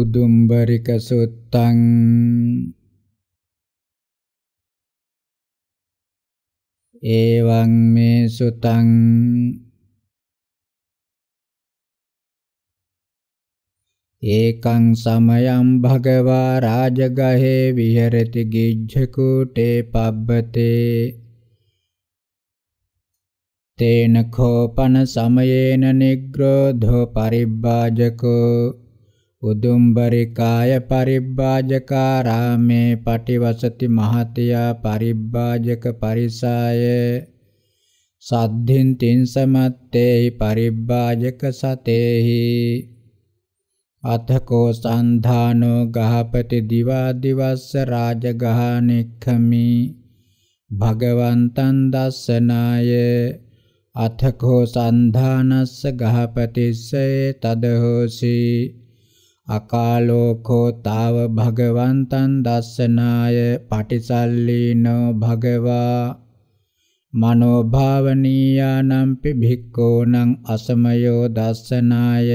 උදුම්බරික සුත්තං එවං මේ සුතං ඒකං සමයං භගවා රාජගහේ විහෙරති ගිජ්ජකූටේ පබ්බතේ තේන කෝපන සමයේන නිග්‍රෝධෝ පරිබ්බාජකෝ උදුම්බරිකාය පරිබ්බාජකාරාමේ පටිවසති මහතියා පරිබ්බාජක පරිසාය සද්ධින් තින්ස මත්තේහි පරිබ්බාජක සතේහි අතකෝ සන්ධානෝ ගහපති දිවා දිවස්ස රාජගහනෙක්ඛමි භගවන්තං දස්සනාය අතකෝ සන්ධානස්ස ගහපතිස්සේ තදහෝසි අකාලෝකෝ තාව භගවන්තං දස්සනාය පටිසල්ලීනෝ භගවා මනෝ භාවනීයානම්පි භික්ඛූනං අසමයෝ දස්සනාය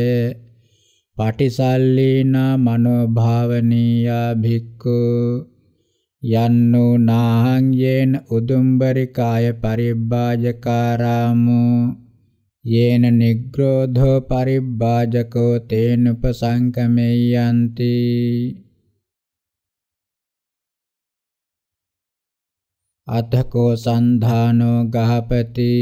පටිසල්ලීනා මනෝ භාවනීයා භික්ඛු යන්නෝ නාහං යේන උදුම්බරිකාය පරිබ්බාජකාරාමෝ යේන නිග්‍රෝධෝ පරිබ්බාජකෝ තේන උපසංකමෙයන්ති අතකෝ සන්ධානෝ ගහපති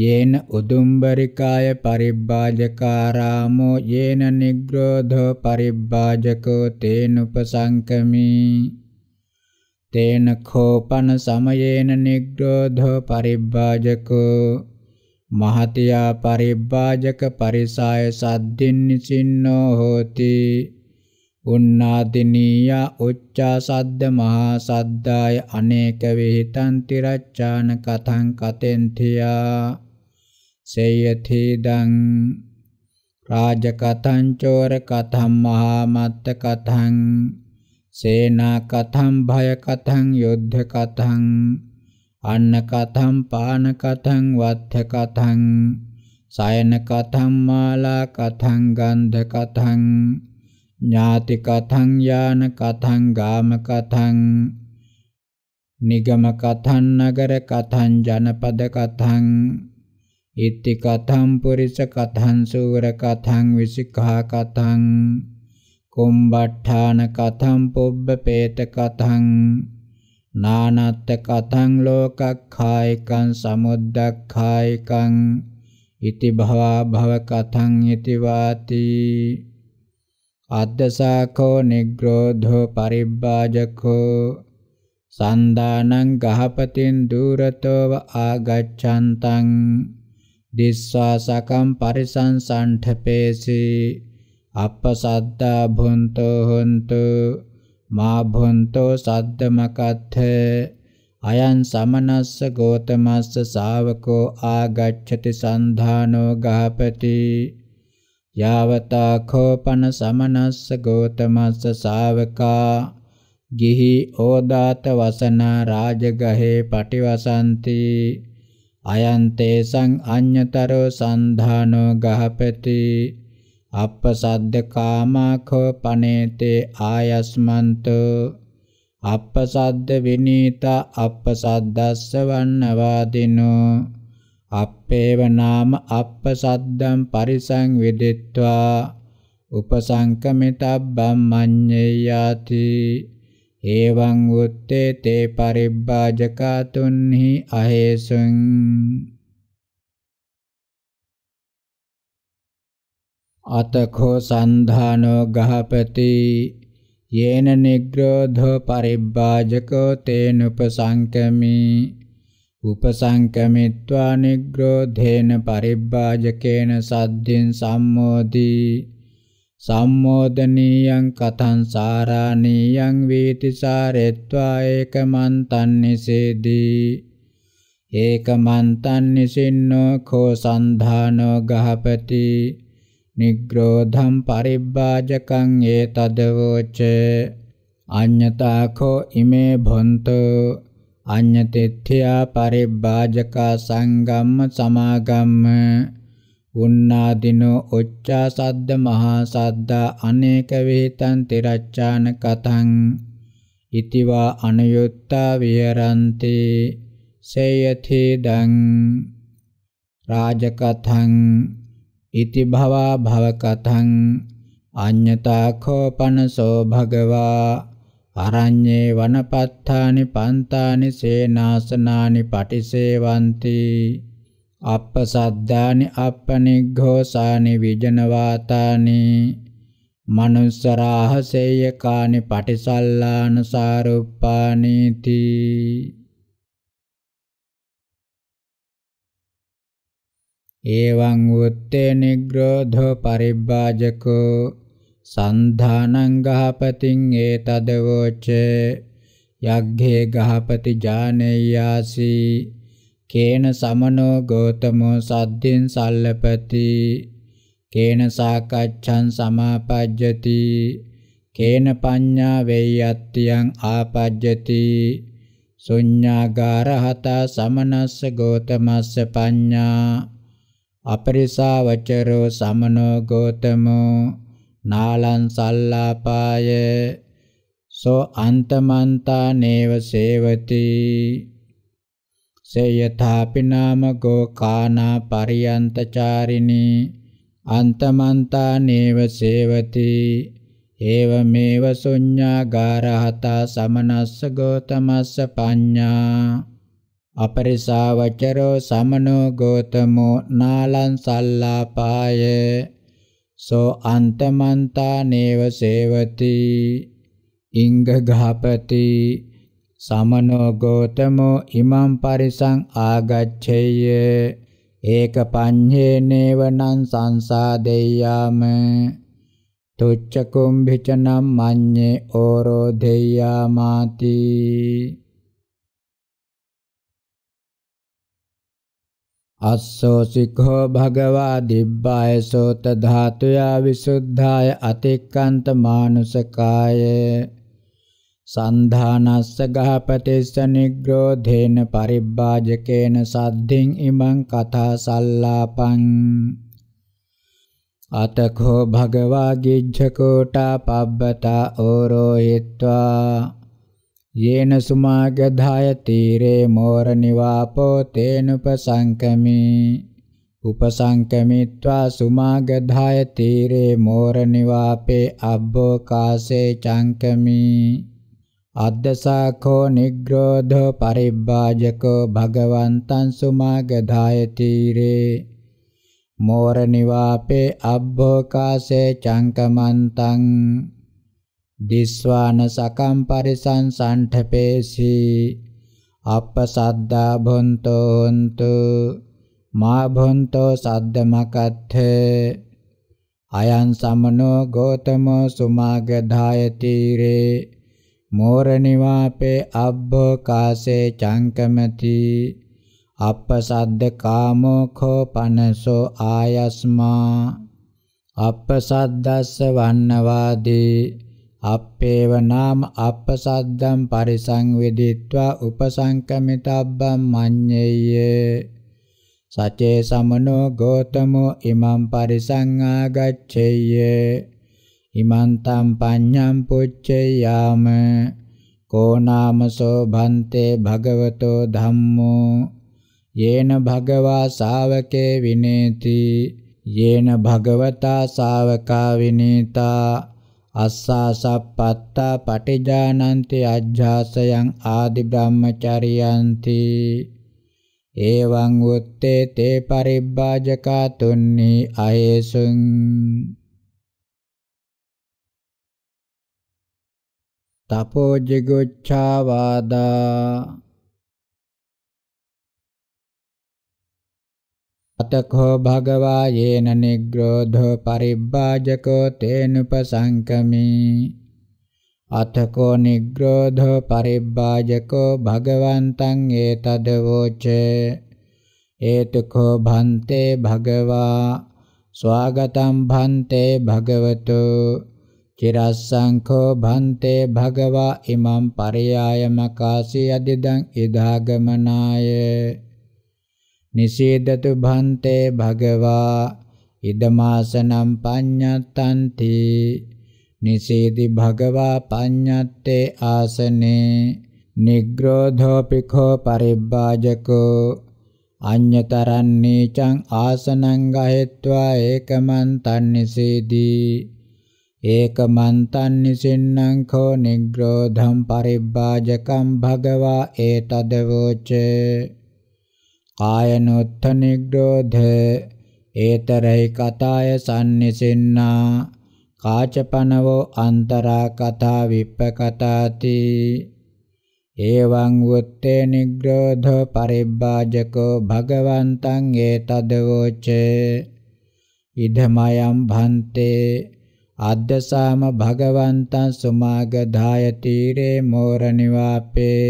යේන උදුම්බරිකාය පරිබ්බාජකාරාමෝ යේන නිග්‍රෝධෝ පරිබ්බාජකෝ තේන උපසංකමී තේන කෝපන සමයේන නිග්‍රෝධෝ පරිබ්බාජකෝ මහතියා පරිබ්බාජක පරිසාය සද්දින්නිසින්නෝ හෝති උන්නාදිනීය උච්චා සද්ද මහා සද්දාය අනේක විහිතං තිරච්ඡාන කතං කතෙන්තියා සේයතිදං රාජ කතං චෝර කතං මහා මත්ත කතං සේනා කතං භය කතං යුද්ධ කතං අන්න කතම් පාන කතම් වත්ථ කතම් සයන කතම් මාලා කතම් ගන්ධ කතම් ඥාති කතං යාන කතං ගාම කතං නිගම කතං නගර කතං ජනපද කතං ඉත්ති කතං පුරිස කතං සූර කතං විසිකා කතං කුම්බට්ඨාන කතං පොබ්බ පේත කතං නානත්ත කතං ලෝකක්ඛායිකං සමුද්දක්ඛායිකං ඉති භවා භව කතං ඉති වාති අද්දසාඛෝ නිග්‍රෝධෝ පරිබ්බාජකෝ සන්දානං ගහපතින් දුරතෝව ආගච්ඡන්තං දිස්වාසකම් පරිසංසණ්ඨපේසි අපසද්දා භුන්තෝ හොන්තෝ මා භොන්තෝ සද්දමකත්ථ අයං සමනස්ස ගෝතමස්ස ශාවකෝ ආගච්ඡති සන්ධානෝ ගහපති යාවතා කෝපන සමනස්ස ගෝතමස්ස ශාවකා ගිහි ඕදාත වසන රාජගහේ පටිවසන්ති අයන් තේසං අඤ්‍යතරෝ සන්ධානෝ ගහපති අප්පසද්දකාමකෝ පනේතේ ආයස්මන්තෝ අප්පසද්ද විනීත අප්පසද්දස්ස වන්නවාදිනෝ අප්පේව නාම අප්පසද්දම් පරිසං විදිත්වා උපසංකමිතබ්බම් මඤ්ඤයාති එවං උත්තේ තේ පරිබ්බාජකතුන්හි අහේසං අතඛෝ සන්ධානෝ ගහපති යේන නිග්‍රෝධෝ පරිබ්බාජකෝ තේන උපසංකමි උපසංකමිත්වා නිග්‍රෝධේන පරිබ්බාජකේන සද්ධින් සම්මෝදී සම්මෝදනීයං කතං සාරාණීයං වීති සාරෙත්වා ඒකමන්තං නිසේදී ඒකමන්තං නිසින්නෝ කෝ සන්ධානෝ ගහපති නිග්‍රෝධම් පරිබ්බාජකං ඒතදවෝච අඤ්ඤතාඛෝ ඉමේ භොන්තු අඤ්ඤතිත්‍යා පරිබ්බාජකා සංගම්ම සමාගම්ම උන්නාදිනෝ ඔච්චා සද්ද මහා සද්දා අනේක විහිතං තිරච්ඡාන කතං ඉතිවා අනුයුත්තා විහරಂತಿ සේයති දං රාජකතං ඉති භවා භවකතං අඤ්ඤතාඛෝපනසෝ භගවා අරඤ්ඤේ වනපත්තානි පන්තානි සේනාසනානි පටිසේවಂತಿ අප්පසද්දානි අප්පනිග්ඝෝසානි විජනවාතානි මනුස්සරාහසේයකානි පටිසල්ලාන සාරුප්පානීති එවං උත්තේ නිග්‍රෝධෝ පරිබ්බාජකෝ සන්ධානං ගහපතින් ඒතදවෝච යග්ගේ ගහපති ජානෙයාසි කේන සමනෝ ගෝතමෝ සද්දින් සල්ලපති කේන සාකච්ඡං සමාපජ්ජති කේන පඤ්ඤා වේයත්තියං ආපජ්ජති ශුඤ්ඤාගාරහත සමනස්ස ගෝතමස්ස පඤ්ඤා අපරිසාවචරෝ සමනෝ ගෝතමෝ නාලං සල්ලාපාය සෝ අන්තමන්තා නේව සේවති සේයථාපි නාම ගෝකානා පරියන්තචාරිනී අන්තමන්තා නේව සේවති ඒවමේව ශුඤ්ඤාගාරහතා සමනස්ස ගෝතමස්ස පඤ්ඤා අපරිසා වචරෝ සමනෝ ගෝතමෝ නාලං සල්ලාපාය සෝ අන්තමන්තා නේව සේවති ඉංග ගහපති සමනෝ ගෝතමෝ ඉමං පරිසං ආගච්ඡේය ඒක පඤ්ඤේ නේවනං සංසාදෙය්‍යාම තුච්ච කුම්භිචනම් මඤ්ඤේ ඕරෝ දෙය්‍යාමාති අස්සෝ සික්ඛෝ භගවා දිබ්බාය සෝත ධාතුයා විසුද්ධාය අතික්කන්ත මානුසකාය සන්ධානස්ස ගහපතිස්ස නිග්‍රෝධේන පරිබ්බාජකේන සද්ධින් ඉමං කතා සල්ලාපං අතකෝ භගවා ගිජ්ජකෝටා පබ්බතා ඕරෝ හිත්වා යේන සුමාගධාය තීරේ මෝරනිවාපෝ තේනුපසංකමී උපසංකමිත්වා සුමාගධාය තීරේ මෝරනිවාපේ අබ්බෝ කාසේ චංකමී අද්දසාඛෝ නිග්‍රෝධෝ පරිබ්බාජකෝ භගවන්තං සුමාගධාය තීරේ මෝරනිවාපේ අබ්බෝ කාසේ චංකමන්තං දිස්වාන සකම් පරිසං සණ්ඨපේසී අප්පසද්දා භොන්තෝ හොන්තු මා භොන්තෝ සද්දමකත්ථේ අයං සමනෝ ගෝතමෝ සුමාගධාය තීරේ මෝරනිවාපේ අබ්බෝ කාසේ චංකමති අප්පසද්ද කාමෝ කෝපනසෝ ආයස්මා අප්පසද්දස්ස වන්නවාදී අප්පේව නාම අප්පසද්දම් පරිසංවේදිත්වා උපසංකමිතබ්බම් මඤ්ඤේය සචේ සමනෝ ගෝතමෝ ඉමං පරිසංආගච්ඡේය ඉමන්තම් පඤ්ඤම් පුච්චයාම කෝ නාමසෝ භන්තේ භගවතෝ ධම්මෝ යේන භගවා ශාවකේ විනේති යේන භගවතා ශාවකා විනීතා අස්සාසප්පත්තා පටිජානන්ති අජ්ජාසයන් ආදි බ්‍රහ්මචරියන්ති එවං උත්තේ තේ පරිබ්බාජකා තුන්නි අයේසුං තපෝ ජිගුච්ඡාවාදා අතකෝ භගවා යේන නිග්‍රෝධෝ පරිබ්බාජකෝ තේනුපසංකමි අතකෝ නිග්‍රෝධෝ පරිබ්බාජකෝ භගවන්තං ඒතදවෝචේ ඒතකෝ භන්තේ භගවා ස්වාගතම් භන්තේ භගවතු චිරස්සංඛෝ භන්තේ භගවා ඉමම් පරයාය මකාසි අධිදං ඉදාගමනායේ නිසීදතු භන්තේ භගවා ඉදමාසනම් පඤ්ඤත්තන්ති නිසීදි භගවා පඤ්ඤත්තේ ආසනේ නිග්‍රෝධෝපි කෝ පරිබ්බාජකෝ අඤ්‍යතරන් නීචං ආසනං ගහෙත්වා ඒකමන්තං නිසීදී ඒකමන්තං නිසින්නම් කෝ නිග්‍රෝධම් පරිබ්බාජකම් භගවා ඒතදවෝචේ කායනොත්ථ නිග්‍රෝධ ඒතරයි කතාය sannisinna කාචපනවෝ අන්තරා කතා විප්පකතාති එවං වුත්තේ නිග්‍රෝධ පරිබ්බාජකෝ භගවන්තං ඒතදවෝචේ ඉදමයම් භන්තේ අද්දසාම භගවන්තං සුමාගධාය තීරේ මෝරනිවාපේ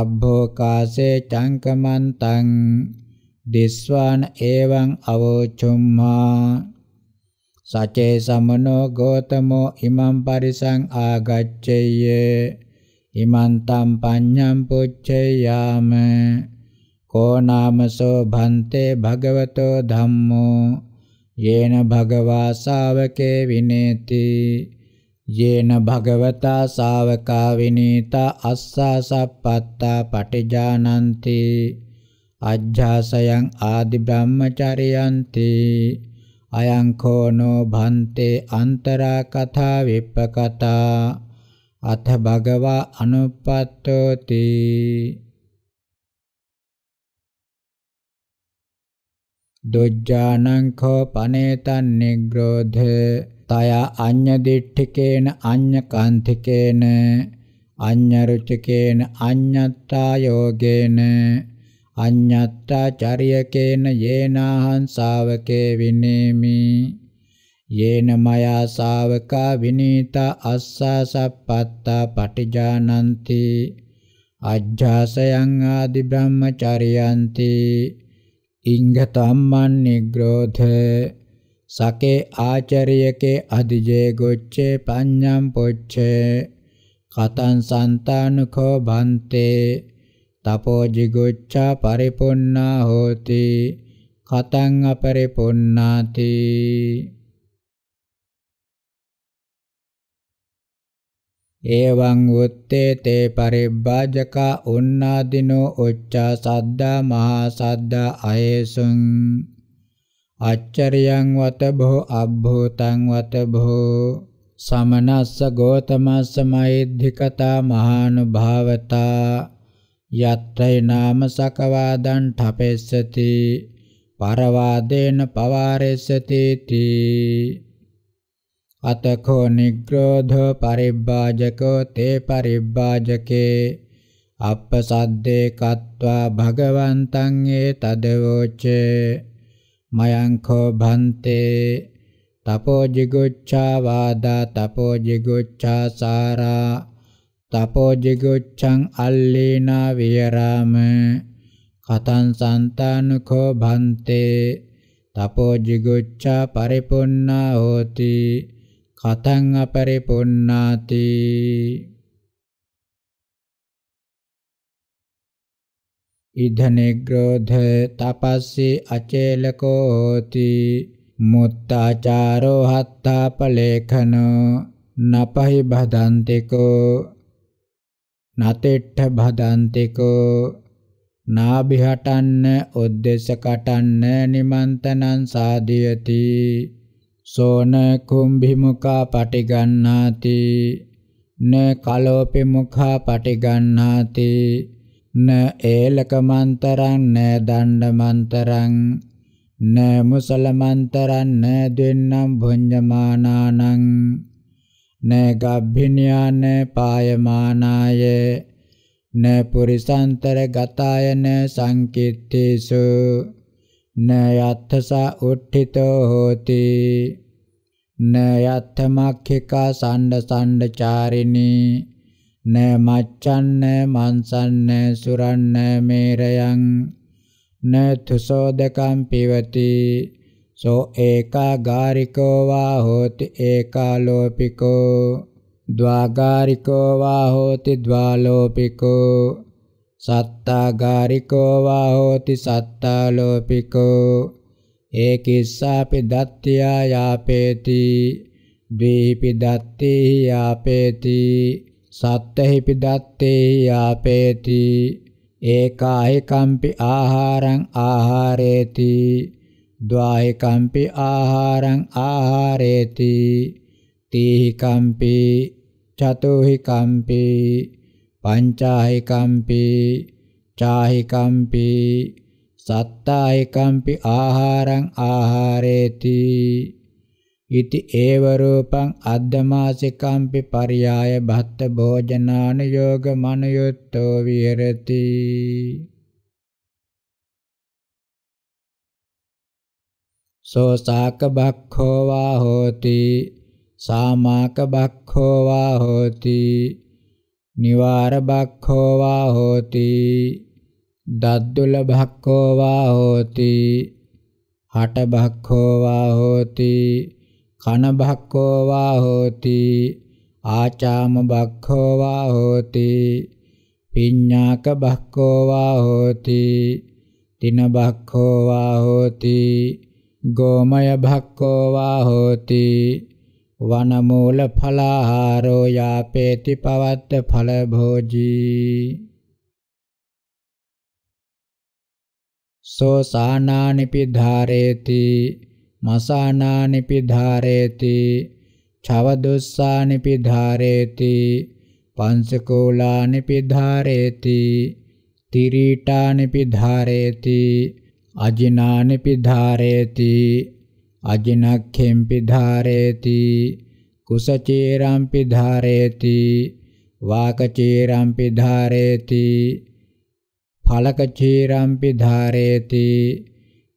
අබ්බෝකාසේ චංකමන්තං දිස්වාන එවං අවචුම්මා සචේ සමනෝ ගෝතමෝ ඉමං පරිසං ආගච්ඡේය ඉමන්තම් පඤ්ඤම් පුච්චයාම කෝ නාමසෝ භන්තේ භගවතෝ ධම්මෝ යේන භගවා ශාවකේ විනේති යේන භගවතා ශාවකා විනීතා අස්සා සප්පත්තා පටිජානන්ති අජ්ජාසයන් ආදි බ්‍රහ්මචරියන්ති අයං කෝනෝ භන්තේ අන්තරා කථා විප්පකතා අත භගවා අනුපත්තෝති දුජ්ජානං කෝ පනේතන් නිග්‍රෝධේ තය අඤ්ඤදිඨිකේන අඤ්ඤකාන්තිකේන අඤ්ඤරුචිකේන අඤ්ඤත්තා යෝගේන අඤ්ඤත්තා චරියකේන යේනාහං ශාවකේ විනේමි යේන මයා ශාවකා විනීතා අස්සා සප්පත්තා පටිජානಂತಿ අජ්ජාසයන් ආදි බ්‍රහ්මචරියන්ති ඉංගතම්මන් නිග්‍රෝධේ සකේ ආචරියකේ අධිජේ ගොච්ඡේ පඤ්ඤම් පොච්ඡේ කතං සන්තානකෝ බන්තේ තපෝ jigoccha පරිපොන්නා හෝති කතං අපරිපොන්නාති ඒවං උත්තේ තේ පරිබ්බාජකා උන්නාදිනෝ උච්චා සද්දා මහා සද්දා අයේසුං අච්චරියං වත බෝ අබ්භූතං වත බෝ සමනස්ස ගෝතමස්ස මෛද්ධිකතා මහානුභාවතා යත්‍රේ නාම සකවාදං ඨපෙස්සති පරවාදේන පවාරෙස්සති තී අතකෝ නිග්‍රෝධෝ පරිබ්බාජකෝ තේ පරිබ්බාජකේ අප්පසද්දේ කତ୍වා භගවන්තං ඒ තදවෝචේ මයංකෝ භන්තේ තපෝ jigucchā vādā තපෝ jigucchā sārā තපෝ jigucchං allīnā viyarāම කතං santānukhō භන්තේ තපෝ jigucchā පරිපුන්නා හෝති කතං අපරිපුන්නාති ඉදනිග්‍රෝධ තපස්සි අචේලකෝති මුත්තාචාරෝ හත්තාපලේඛනෝ නපහි බදන්තිකෝ නතෙට්ඨ බදන්තිකෝ නාභිහටන්න උද්දේශකටන්න නිමන්තනං සාදියති සෝන කුම්භිමුඛා පටිගන්නාති න කලෝපි මුඛා පටිගන්නාති න ඒලක මන්තරං න දණ්ඩ මන්තරං න මුසල මන්තරං න දෙන්නම් භුඤ්ජමානානං න ගබ්භිනියාන පායමානාය න පුරිසාන්තර ගතාය න සංකිට්ඨේසු න යත්තසා උට්ඨිතෝ හෝති න යත්තමක්ඛිකා සණ්ඩ සණ්ඩ චාරිනී නෑ මච්ඡන් නෑ මාංසන් නෑ සුරන් නෑ මේරයන් න තුසෝදකම් පිවති සෝ ඒකාගාරිකෝ වා හෝති ඒකාලෝපිකෝ ද්වාගාරිකෝ වා හෝති ද්වාලෝපිකෝ සත්තාගාරිකෝ වා හෝති සත්තාලෝපිකෝ ඒකිස්සාපි දත්ත්‍යා යාපේති දීපි දත්ති යාපේති සත්තහි පිදත්තේ යාපේති ඒකාහි කම්පි ආහාරං ආහාරේති ද්වාහි කම්පි ආහාරං ආහාරේති තීහි කම්පි චතුහි කම්පි පංචාහි කම්පි චාහි කම්පි සත්තාහි කම්පි ආහාරං ආහාරේති ඉති ඒව රූපං අද්දමාසිකම්පි පරියාය භත්ත භෝජනාන යෝග මනයුත්තෝ විහෙරති සෝ සාක භක්ඛෝ වා හෝති සාමාක භක්ඛෝ වා හෝති නිවාර භක්ඛෝ වා හෝති දද්දුල භක්ඛෝ වා හෝති හට භක්ඛෝ වා හෝති කන භක්ඛෝ වා හෝති ආචාම භක්ඛෝ වා හෝති පිඤ්ඤාක භක්ඛෝ වා හෝති තින භක්ඛෝ වා හෝති ගෝමය භක්ඛෝ වා හෝති වනමූල ඵලාහාරෝ යාපේති පවත්ත ඵල භෝජී සෝ සානානිපි ධාරේති මසානානිපි ධාරේති ඡවදොස්සානිපි ධාරේති පංසකෝලානිපි ධාරේති තිරීටානිපි ධාරේති අජිනානිපි ධාරේති අජිනක්ඛෙම්පි ධාරේති කුසචේරම්පි ධාරේති වාකචේරම්පි ධාරේති ඵලකචේරම්පි ධාරේති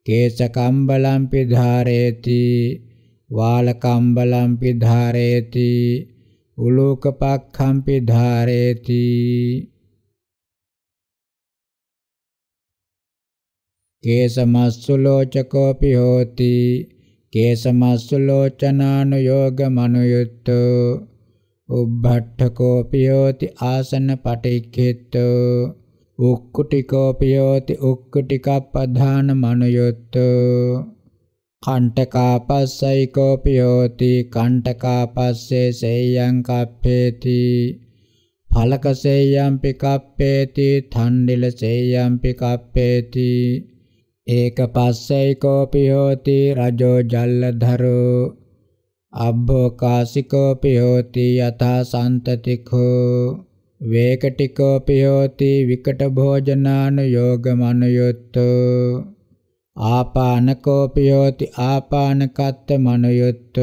කේශකම්බලම්පි ධාරේති වාලකම්බලම්පි ධාරේති උලෝකපක්ඛම්පි ධාරේති කේසමස්සුලෝචකෝපි හෝති කේසමස්සුලෝචනානුയോഗ මනුයුත්තෝ උබ්බට්ඨකෝපි හෝති ආසන පටික්ඛිතෝ උක්කුටිකෝපියෝති උක්කුටිකප්පධාන මනුයුත්ත කණ්ඨකාපස්සයිකෝපියෝති කණ්ඨකාපස්සේ සේයං කප්පේති ඵලක සේයම්පි කප්පේති තණ්ඩිල සේයම්පි කප්පේති ඒකපස්සයිකෝපියෝති රජෝ ජල්ලධරෝ අබ්බෝ කාසිකෝපියෝති යථා සම්තතිකෝ වේකටිකෝපි හෝති විකට භෝජනාන යෝගමනයොත් ආපානකෝපි හෝති ආපානකත්ත මනයොත්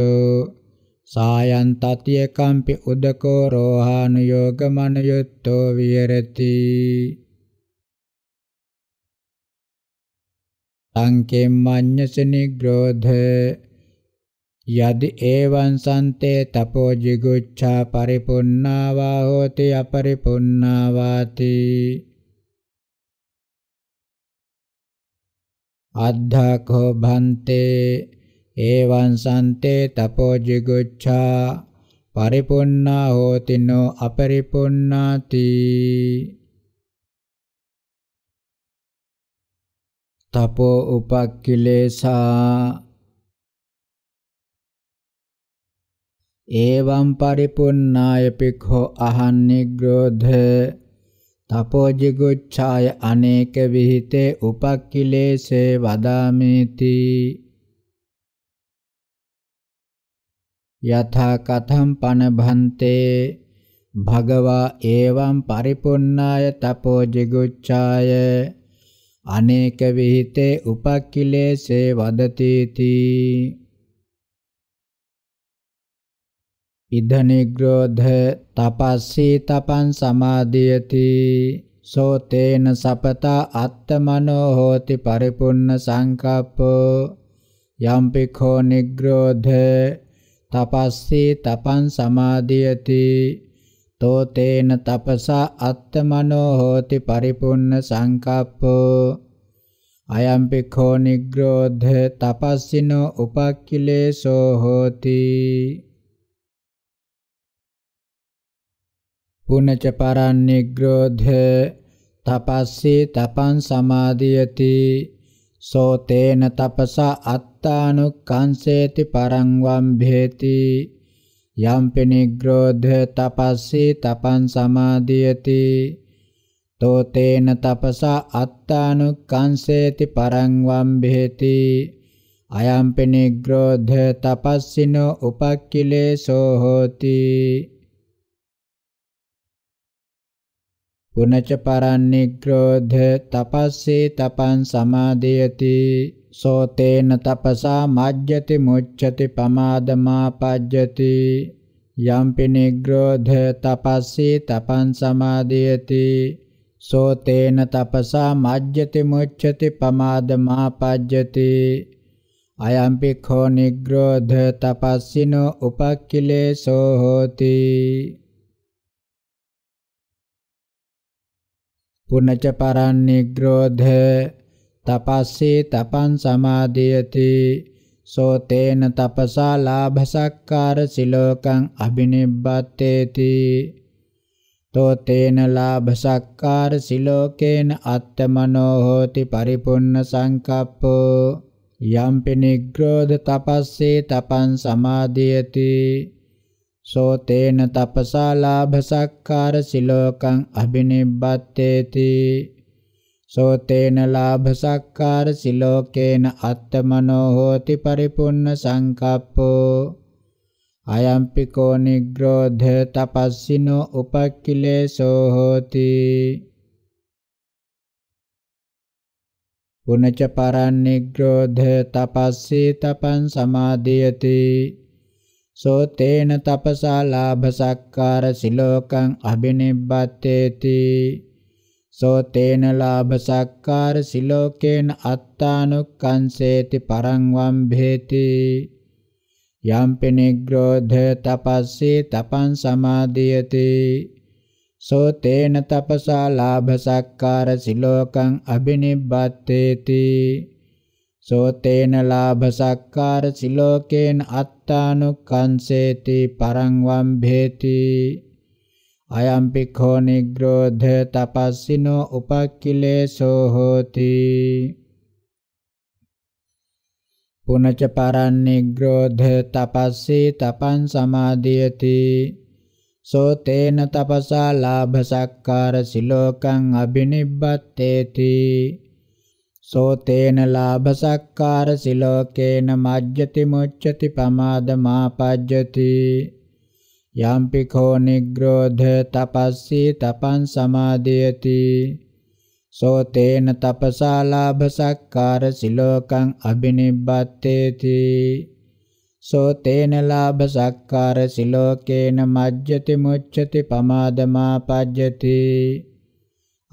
සායන් තතිය කම්පි උදකෝ රෝහාන යෝගමනයොත් විහෙරති අංකෙම්මඤ්ඤස නිග්‍රෝධ යදි ඒවං සන්තේ තපෝ jigucchā පරිපුන්නාවා හෝති අපරිපුන්නාවාති අද්ධාකෝ භන්තේ ඒවං සන්තේ තපෝ jigucchā පරිපුන්නා හෝති නෝ අපරිපුන්නාති තපෝ උපක්ඛිලේසා එවං පරිපුන්නාය පික්ඛෝ අහන්නේග්‍රෝධ තපෝ jigucchāය අනේක විහිතේ උපක්ඛිලේසේ වදාමේති යථා කතම් පනභන්තේ භගවා එවං පරිපුන්නාය තපෝ jigucchāය අනේක විහිතේ උපක්ඛිලේසේ වදති තී ඉද නිග්‍රෝධ තපස්සී තපං සමාදියති සෝ තේන සපත අත්තමනෝ හෝති පරිපුන්න සංකප්පෝ යම්පි කෝ නිග්‍රෝධ තපස්සී තපං සමාදියති තෝ තේන තපසා අත්තමනෝ හෝති පරිපුන්න සංකප්පෝ අයම්පි කෝ නිග්‍රෝධ තපස්සිනෝ උපක්ඛිලේසෝ හෝති පුනච පරන්නිග්‍රෝධේ තපස්සී තපං සමාධියති සෝ තේන තපස අත්තානුක්ඛංසේති පරං වම්භේති යම්පි නිග්‍රෝධ තපස්සී තපං සමාධියති තෝ තේන තපස අත්තානුක්ඛංසේති පරං වම්භේති අයම්පි නිග්‍රෝධ තපස්සිනෝ උපක්ඛිලේසෝ හෝති පුනච පරන්නිග්‍රෝධ තපස්සේ තපං සමාදයති සෝතේන තපසා මජ්ජති මුච්ඡති පමාදමා පජ්ජති යම්පි නිග්‍රෝධ තපස්සේ තපං සමාදයති සෝතේන තපසා මජ්ජති මුච්ඡති පමාදමා පජ්ජති අයම්පි khෝ නිග්‍රෝධ තපස්සිනෝ උපක්ඛිලේසෝ හෝති පුනච පරන් නිග්‍රෝධ තපස්සේ තපං සමාදීයති සෝ තේන තපසා ලාභසක්කාර සිලෝකං අබිනිබ්බත්තේති තෝ තේන ලාභසක්කාර සිලෝකේන අත්තමනෝ හෝති පරිපුන්න සංකප්පෝ යම්පි නිග්‍රෝධ තපස්සේ තපං සමාදීයති සෝතේන තපසා ලාභ සක්කාර සිලෝකං අබිනිබ්බත්තේති සෝතේන ලාභ සක්කාර සිලෝකේන අත්තමනෝ හෝති පරිපුන්න සංකප්පෝ අයම්පිකෝ නිග්‍රෝධ තපස්සිනෝ උපක්ඛිලේසෝ හෝති පුනච පරන් නිග්‍රෝධ තපස්සී තපං සමාදියති සෝතේන තපසා ලාභ සක්කාර සිලෝකං අබිනිබ්බත්තේති සෝතේන ලාභ සක්කාර සිලෝකේන අත්තානුක්කංසේති පරං වම්භේති යම්පි නිග්‍රෝධ තපස්සී තපං සමාදියති සෝ තේන තපසා ලාභ සක්කාර සිලෝකං අබිනිබ්බත්තේති සෝ තේන ලාභ සක්කාර සිලෝකේන අත් අත්තානුක්කංසේති පරං වම්භේති අයම් පිඛෝ නිග්‍රෝධ තපස්සිනෝ උපක්ඛිලේසෝ හෝති පුනච පරං නිග්‍රෝධ තපස්සී තපං සමාදියති සෝ තේන තපසා ලාභ සක්කාර සිලෝකං අබිනිබ්බත්තේති සෝතේන ලාභ සක්කාර සිලෝකේන මජ්ජති මුච්ඡති පමාද මාපජ්ජති යම්පි කෝ නිග්‍රෝධ තපස්සී තපං සමාදයති සෝතේන තපසා ලාභ සක්කාර සිලෝකං අබිනිබ්බත්තේති සෝතේන ලාභ සක්කාර සිලෝකේන මජ්ජති මුච්ඡති පමාද මාපජ්ජති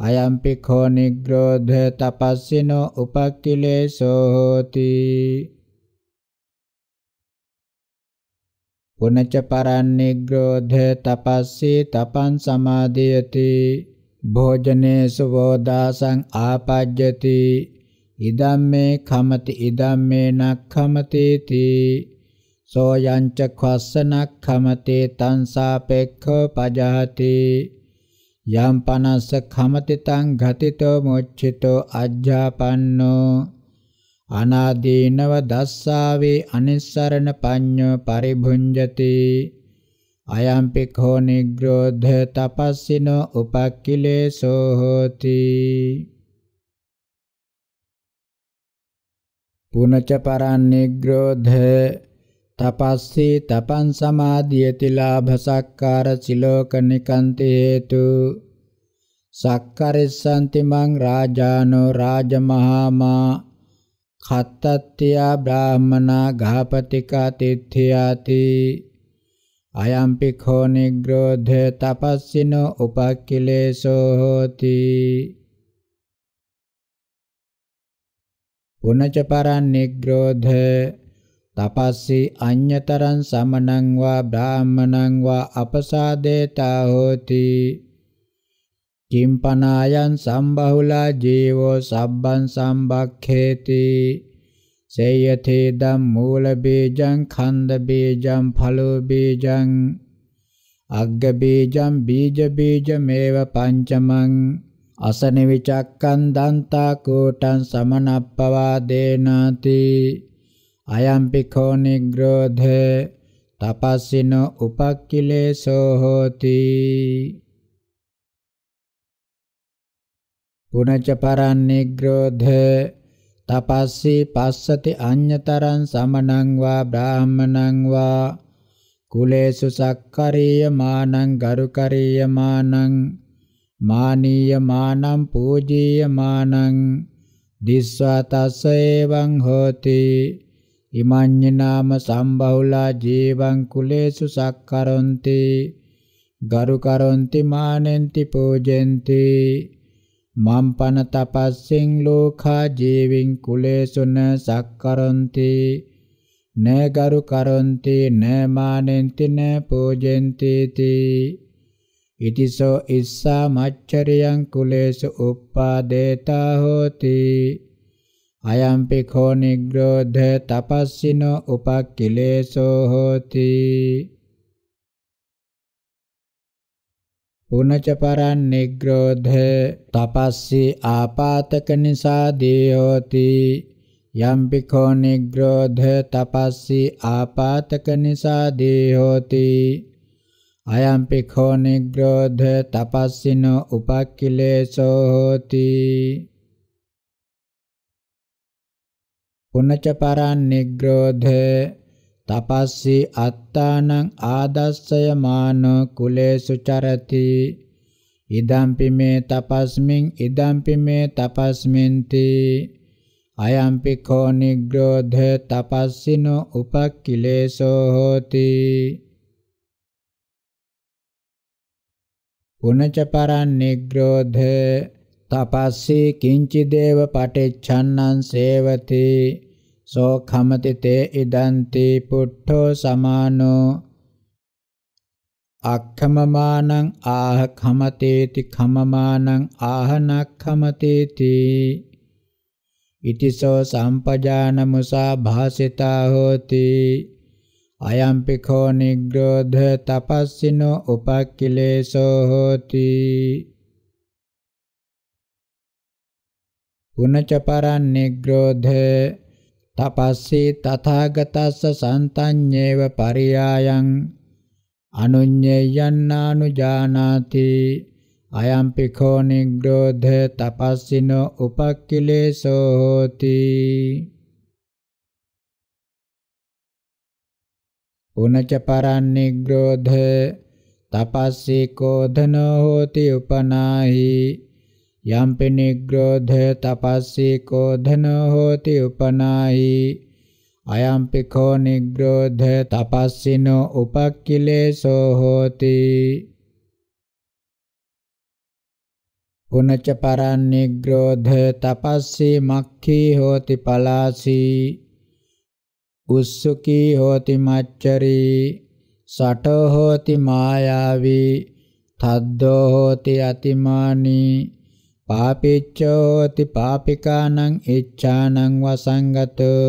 අයම්පි කෝ නිග්‍රෝධ තපස්සිනෝ උපක්ඛිලේසෝ හෝති පුනච්ච පරන් නිග්‍රෝධ තපස්සී තපං සමාදීයති භෝජනේසු වෝදාසං ආපජ්ජති ඉදම්මේ කමති ඉදම්මේ නක්ඛමතේති සෝයං ච ඛස්සනක්ඛමතේ තං සාපේක්ඛ පජහති යම් පනස්ස කමතිතං ගතිතෝ මොච්චිතෝ අජ්ජාපන්නෝ අනාදීනව දස්සාවේ අනිස්සරණ පඤ්ඤෝ පරිභුඤ්ජති අයම්පි කෝ නිග්‍රෝධ තපස්සිනෝ උපක්ඛිලේසෝ හෝති පුනච පරන් නිග්‍රෝධ තපස්සේ තපන් සමාධියති ලාභ සක්කාර සිලෝක නිකන්ති හේතු සක්කරිස්සන්ති මං රාජානෝ රාජමහාමා කත්තත්ත්‍යා බ්‍රාහමනා ඝාපතිකා තිත්‍යාති අයම්පි කෝ නිග්‍රෝධ තපස්සිනෝ උපක්ඛිලේසෝ හෝති පුනච පරන් නිග්‍රෝධ තපස්සි අඤ්‍යතරං සමණං වා බ්‍රාහමණං වා අපසාදේතා හෝති කිම්පනායන් සම්බහුලා ජීවෝ සබ්බං සම්බක්ඛේති සේයතේ දම් මූල බීජං ඛණ්ඩ බීජං ඵලෝ බීජං අග්ග බීජං බීජ බීජ මේව පංචමං අසන විචක්කං දන්තා කෝටං සමනප්පවා දේනාති අයම්පිකෝ නිග්‍රෝධ තපස්සිනෝ උපක්ඛිලේසෝ හෝති පුනච පරන් නිග්‍රෝධ තපස්සී පස්සති අඤ්‍යතරං සමණං වා බ්‍රාහමණං වා කුලේසු සක්කරීය මානං ගරුකරීය මානං මානීය මානං පූජීය මානං දිස්වා තස්ස එවං හෝති ඉමඤ්ඤනාම සම්බහුලා ජීවං කුලේසු සක්කරොන්ති ගරු කරොන්ති මානෙන්ති පූජෙන්ති මම්පන තපස්සෙන් ලෝකා ජීවින් කුලේසුන සක්කරොන්ති න ගරු කරොන්ති න මානෙන්ති න පූජෙන්ති තී ඉතිසෝ ඉස්සා මච්චරියං කුලේසු උප්පාදේතා හෝති අයම්පිඛෝ නිග්‍රෝධ තපස්සිනෝ උපක්ඛිලේසෝ හෝති පුනච පරන් නිග්‍රෝධ තපස්සි ආපාතක නිසාදී හෝති යම්පිඛෝ නිග්‍රෝධ තපස්සි ආපාතක නිසාදී හෝති අයම්පිඛෝ නිග්‍රෝධ තපස්සිනෝ උපක්ඛිලේසෝ හෝති පුනච පරානිග්‍රෝධ තපස්සි අත්තානං ආදස්සය මානෝ කුලේසු චරති ඉදම්පි මේ තපස්මින් ඉදම්පි මේ තපස්මින්ති අයම්පි කෝ නිග්‍රෝධ තපස්සිනෝ උපක්ඛිලේසෝ හෝති පුනච පරානිග්‍රෝධ තපස්සී කිංචි දේව පටිච්ඡන්නං සේවති සෝ කමති තේ ඉදන්ති පුට්ඨෝ සමානෝ අක්ඛමමානං ආහ කමතේති කමමානං ආහ නක්ඛමතේති ඉතිසෝ සම්පජාන මුසා භාසිතා හෝති අයම්පිඛෝ නිග්‍රෝධ තපස්සිනෝ උපක්ඛිලේසෝ හෝති පුනච පරන්නේග්‍රෝධ තපස්සී තථාගතස්ස සන්තඤ්ඤේව පරියායන් අනුඤ්ඤයන්නානුජානාති අයම්පි කෝ නිග්‍රෝධ තපස්සිනෝ උපක්ඛිලේසෝ හෝති උනච පරන් නිග්‍රෝධ තපස්සී කෝධනෝ හෝති උපනාහි යම්පි නිග්‍රෝධ තපස්සී කෝ ධනෝ හෝති උපනාහි අයම්පි කෝ නිග්‍රෝධ තපස්සිනෝ උපක්ඛිලේසෝ හෝති පුනච පරන් නිග්‍රෝධ තපස්සී මක්ඛී හෝති පලාසී උස්සුකී හෝති මච්චරී සටෝ හෝති මායාවී තද්දෝ හෝති අතිමානී පාපිච්චෝති පාපිකානං ඉච්ඡානං වසංගතෝ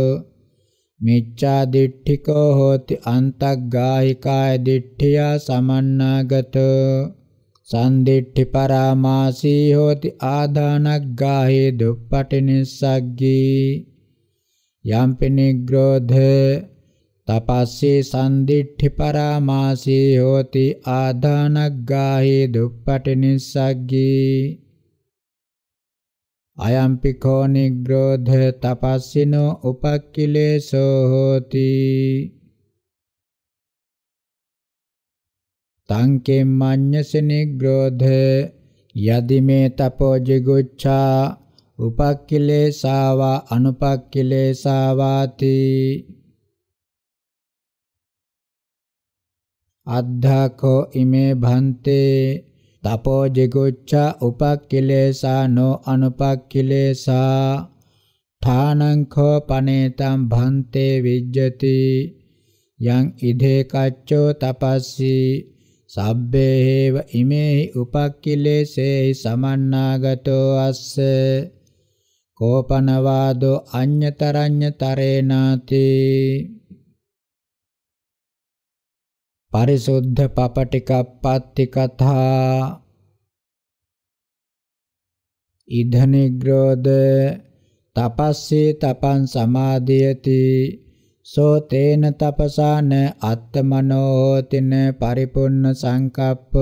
මිච්ඡා දිට්ඨිකෝ හෝති අන්තග්ගායිකාය දිට්ඨියා සමන්නාගතෝ සන්දිට්ඨි පරාමාසී හෝති ආදානග්ගාහි දුප්පටිනිස්සග්ගී යම්පි නිග්‍රෝධ තපස්සේ සන්දිට්ඨි පරාමාසී හෝති ආදානග්ගාහි දුප්පටිනිස්සග්ගී අයම්පිකෝ නිග්‍රෝධ තපස්සිනෝ උපක්ඛිලේසෝ හෝති තං කෙම්මඤ්ඤස නිග්‍රෝධ යදි මේ තපෝ ජිගුච්ඡා උපක්ඛිලේසාවා අනුපක්ඛිලේසාවාති අද්ධාකෝ ඉමේ භන්තේ තපෝ ජිගුච්ඡ උපක්ඛිලේසානෝ අනුපක්ඛිලේසා ථානං කෝ පනේතම් භන්තේ විජ්ජති යං ඉදේ කච්චෝ තපස්සි සබ්බේව ඉමේහි උපක්ඛිලේසේහි සමන්නාගතෝ අස්ස කෝපනවාදෝ අඤ්‍යතරඤ්‍යතරේනාති පරිසුද්ධ පපටිකප්පත්ති කථා ඉද නිග්‍රෝධ තපස්සී තපං සමාධියති සෝ තේන තපසාන අත්තමනෝතින පරිපූර්ණ සංකප්ප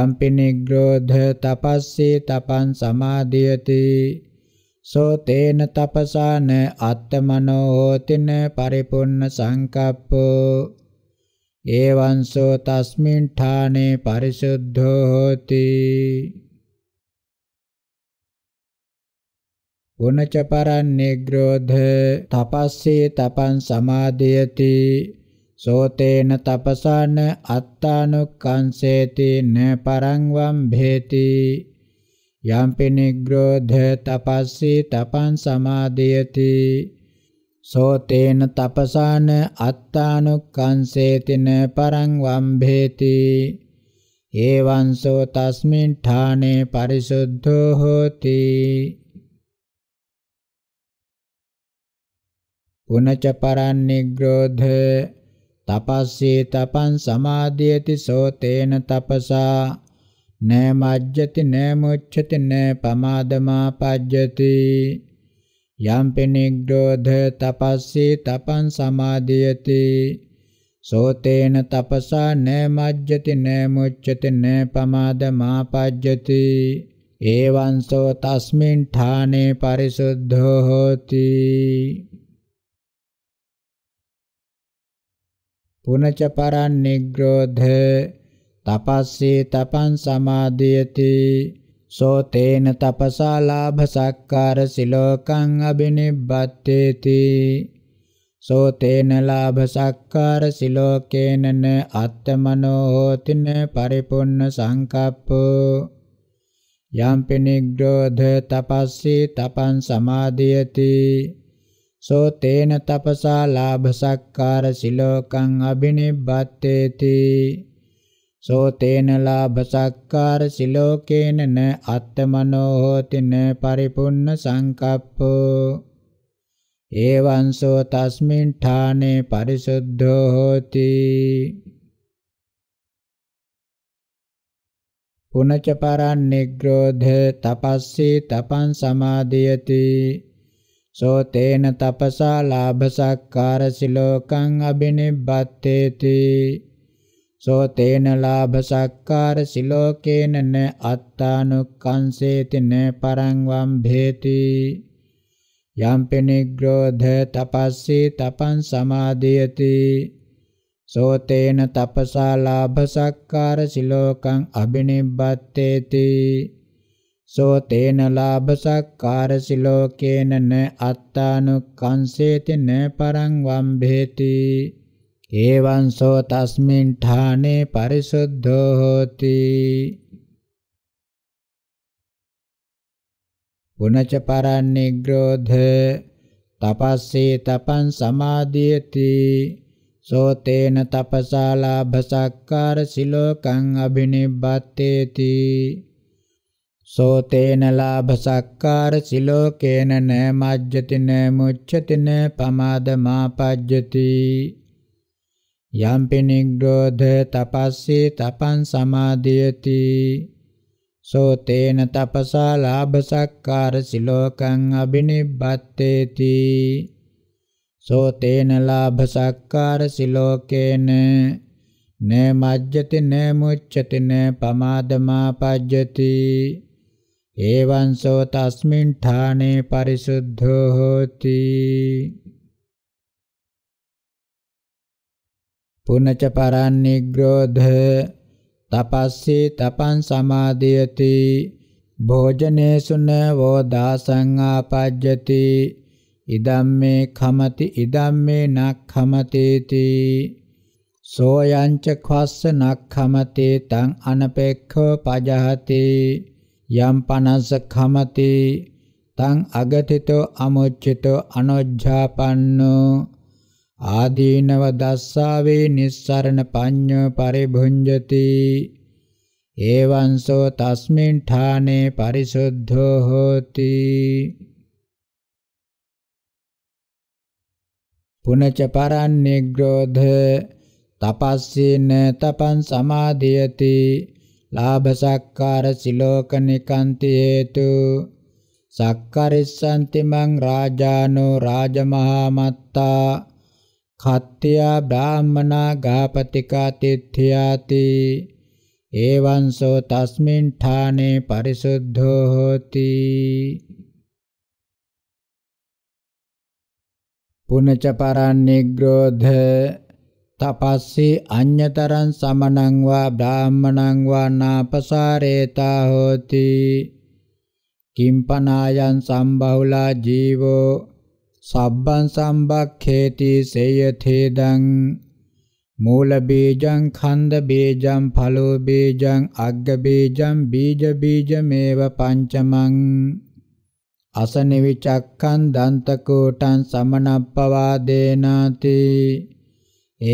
යම්පි නිග්‍රෝධ තපස්සී තපං සමාධියති සෝ තේන තපසාන අත්තමනෝතින පරිපූර්ණ සංකප්ප එවං සෝ තස්මින් ඨානේ පරිසුද්ධෝ හෝති පුනච පරන් නිග්‍රෝධ තපස්සේ තපං සමාදයති සෝතේන තපසාන අත්තානුක්ඛංසේති න පරං වම් භේති යම්පි නිග්‍රෝධ තපස්සී තපං සමාදයති සෝතේන තපසාන අත්තානුක්ඛංසේතින පරං වම්භේති ඒවං සෝ තස්මින් ඨානේ පරිසුද්ධෝ හෝති පුනච පරන් නිග්‍රෝධ තපස්සී තපං සමාධියති සෝතේන තපසා නෑ මජ්ජති නෑ මුච්ඡති නෑ පමාදමා පජ්ජති යම් පිනිග්‍රෝධ තපස්සී තපං සමාදියති සෝතේන තපසා න මජ්ජති න මුච්ඡති න පමාද මාපජ්ජති එවං සෝ තස්මින් ථානේ පරිසුද්ධෝ හෝති පුනච පරන් නිග්‍රෝධ තපස්සී තපං සමාදියති සෝතේන තපසා ලාභ සක්කාර සිලෝකං අබිනිබ්බත්තේති සෝතේන ලාභ සක්කාර සිලෝකේනන අත්තමනෝ හෝතින පරිපුන්න සංකප්පෝ යම්පි නිග්‍රෝධ තපස්සී තපං සමාධියති සෝතේන තපසා ලාභ සක්කාර සිලෝකං අබිනිබ්බත්තේති සෝතේන ලාභ සක්කාර සිලෝකේන න අත්තමනෝ හෝති න පරිපුන්න සංකප්පෝ එවං සෝ තස්මින් ඨානේ පරිසුද්ධෝ හෝති පුනච පරන් නිග්‍රෝධ තපස්සී තපං සමාදියති සෝ තේන තපසා ලාභ සක්කාර සිලෝකං අබිනිබ්බත්තේති සෝතේන ලාභ සක්කාර සිලෝකේනන අත්තානුක්ඛංසේතින පරංවම් භේති යම්පෙනිග්‍රෝධ තපස්සී තපං සමාදීයති සෝතේන තපසා ලාභ සක්කාර සිලෝකං අබිනිබ්බත්තේති සෝතේන ලාභ සක්කාර සිලෝකේනන අත්තානුක්ඛංසේතින පරංවම් භේති එවං සෝ තස්මින් ඨානේ පරිසුද්ධෝ හෝති පුනච පරණිග්‍රෝධ තපස්සේ තපං සමාධියති සෝතේන තපසා ලාභ සක්කාර සිලෝකං අබිනිබ්බත්තේති සෝතේන ලාභ සක්කාර සිලෝකේන න මජ්ජති න මුච්ඡති න පමාද මාපජ්ජති යම්පි නිග්‍රෝධ තපස්සී තපං සමාදීයති සෝ තේන තපසා ලාභ සක්කාර සිලෝකං අබිනිබ්බත්තේති සෝ තේන ලාභ සක්කාර සිලෝකේන න මජ්ජති න මුච්ඡති න පමාදමා පජ්ජති එවං සෝ තස්මින් ඨානේ පරිසුද්ධෝ හෝති පුනච පරන් නිග්‍රෝධ තපස්සී තපං සමාදීයති භෝජනේසුන වෝදාසං ආපජ්ජති ඉදම්මේ කමති ඉදම්මේ නක්ඛමතේති සෝයංච ඛස්ස නක්ඛමතේ තං අනපේක්ඛෝ පජහති යම් පනස කමති තං අගතිතෝ අමුච්චිතෝ අනොජ්ජාපන්නෝ ආදීනව දස්සාවේ නිස්සරණ පඤ්ඤ පරිභුඤ්ජති ඒවංසෝ තස්මින් ඨානේ පරිසුද්ධෝ හෝති පුනච පරන් නිග්‍රෝධ තපස්සින තපං සමාධියති ලාභ සක්කාර සිලෝකනිකාන්ති හේතු සක්කරිස්සන්ති මං රාජානෝ රාජමහා මත්තා කත්ත්‍යා බ්‍රාහ්මනා ගාපතිකා තිත්‍යාති එවං සෝ තස්මින් ථානේ පරිසුද්ධෝ හෝති පුනච පරණිග්‍රෝධ තපස්සි අඤ්‍යතරං සමණං වා බ්‍රාහ්මණං වා නාපසාරේතා හෝති කිම්පනායන් සම්බහුලා ජීවෝ සබ්බන් සම්බක්ඛේති සේයතේදං මූල බීජං ඛණ්ඩ බීජං ඵලෝ බීජං අග්ග බීජං බීජ බීජ මේව පංචමං අසනෙවි චක්ඛං දන්තකෝටං සමනප්පවාදේනාති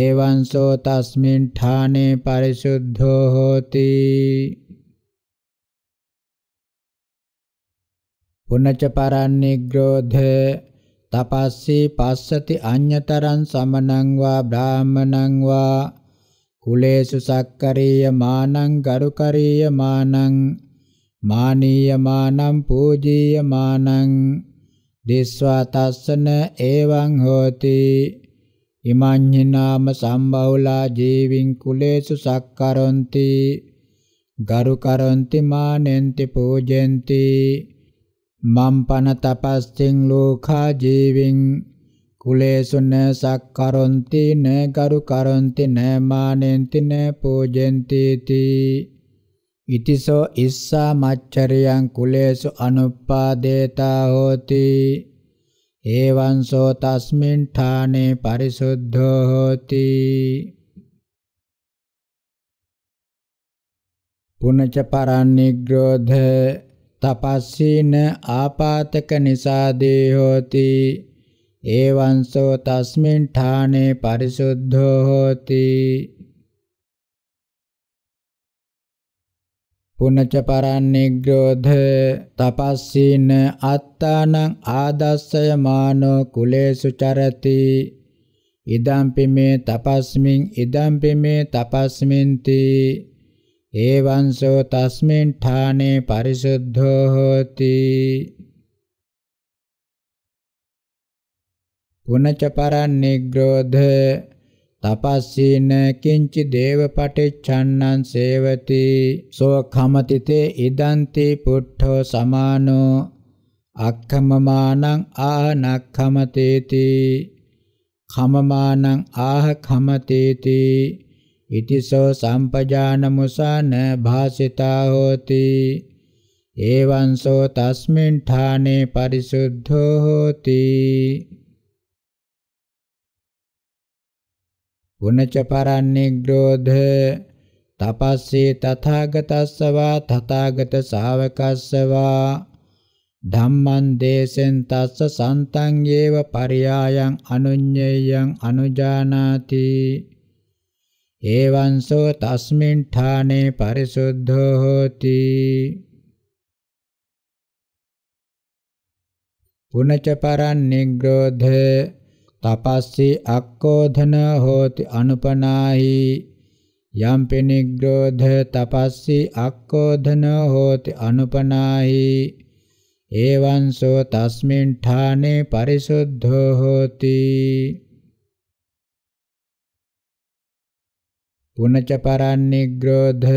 එවං සෝ තස්මින් ඨානේ පරිසුද්ධෝ හෝති පුනච පරන්නිග්‍රෝධ තපස්සී පස්සති අඤ්‍යතරං සමනං වා බ්‍රාහමණං වා කුලේසු සක්කරීය මානං ගරුකරීය මානං මානීය මානං පූජීය මානං දිස්වා තස්සන එවං හෝති ඉමඤ්ඤාම සම්බවුලා ජීවින් කුලේසු සක්කරොන්ති ගරුකරොන්ති මානෙන්ති පූජෙන්ති මම්පන තපස්සෙන් ලෝඛා ජීවින් කුලේසුන සක්කරොන්ති න කරු කරොන්ති න මානෙන්ති න පූජෙන්ති තී ඉතිසෝ ඉස්සා මච්චරියං කුලේසු අනුප්පාදේතා හෝති එවං සෝ තස්මින් ඨානේ පරිසුද්ධෝ හෝති පුනච පරණිග්‍රෝධ තපස්සීන ආපාතක නිසාදී හෝති එවං සෝ තස්මින් ඨානේ පරිසුද්ධෝ හෝති පුනච පරණිග්‍රෝධ තපස්සීන අත්තානං ආදස්සය මානෝ කුලේසු චරති ඉදම්පි මේ තපස්මින් ඉදම්පි මේ තපස්මින්ති එවංසෝ තස්මින් ඨානේ පරිසුද්ධෝ හෝති පුනච පරන් නිග්‍රෝධ තපස්සීන කිංචි දේවපටිච්ඡන්නං සේවති සෝ කමතිතේ ඉදන්ති පුට්ඨෝ සමානෝ අක්ඛමමානං ආනක්ඛමතේති කමමානං ආහ කමතේති ඉතිසෝ සම්පජාන මුසාන භාසිතා හෝති එවං සෝ තස්මින් ඨානේ පරිසුද්ධෝ හෝති පුනච පරණිග්‍රෝධ තපස්සේ තථාගතස්සවා තථාගත ශාවකස්සවා ධම්මං දේසෙන් තස්ස සන්තං යේව පරියායන් අනුඤ්ඤයං අනුජානාති එවංසෝ තස්මින් ඨානේ පරිසුද්ධෝ හෝති පුනච පරන් නිග්‍රෝධ තපස්සි අක්කෝධන හෝති අනුපනාහි යම්පි නිග්‍රෝධ තපස්සි අක්කෝධන හෝති අනුපනාහි එවංසෝ තස්මින් ඨානේ පරිසුද්ධෝ හෝති පුනච පරානිග්‍රෝධ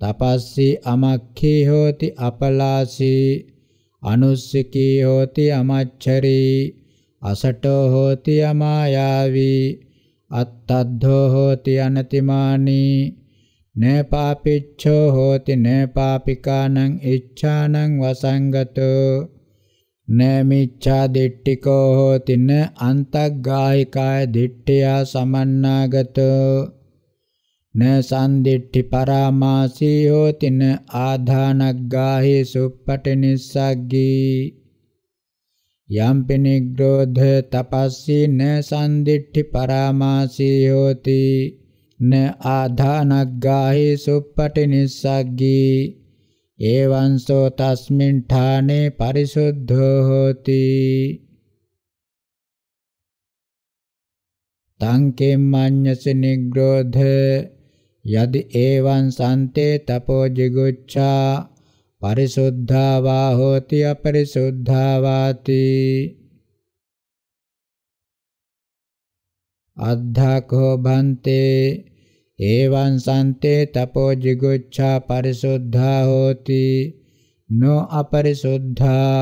තපස්සි අමක්ඛී හෝති අපලාසි අනුස්සිකී හෝති අමච්චරී අසටෝ හෝති අමායාවි අත්තද්ධෝ හෝති අනතිමානි න පාපිච්ඡෝ හෝති න පාපිකානං ඉච්ඡානං වසංගතෝ න මිච්ඡා දිට්ඨිකෝ හෝති න අන්තග්ගායිකාය දිට්ඨියා සමන්නාගතෝ න සම්දිට්ඨි පරාමාසී හෝති න ආධානග්ගාහි සුප්පටි නිස්සග්ගී යම්පි නිග්‍රෝධ තපස්සී න සම්දිට්ඨි පරාමාසී හෝති න ආධානග්ගාහි සුප්පටි නිස්සග්ගී එවං සෝ තස්මින් ඨානේ පරිසුද්ධෝ හෝති තං කෙම්මඤ්ඤස නිග්‍රෝධ යදි ඒවං සන්තේ තපෝ jigucchā පරිසුද්ධා වා හෝති අපරිසුද්ධා වාති අද්ධාකෝ බන්තේ ඒවං සන්තේ තපෝ jigucchā පරිසුද්ධා හෝති නො අපරිසුද්ධා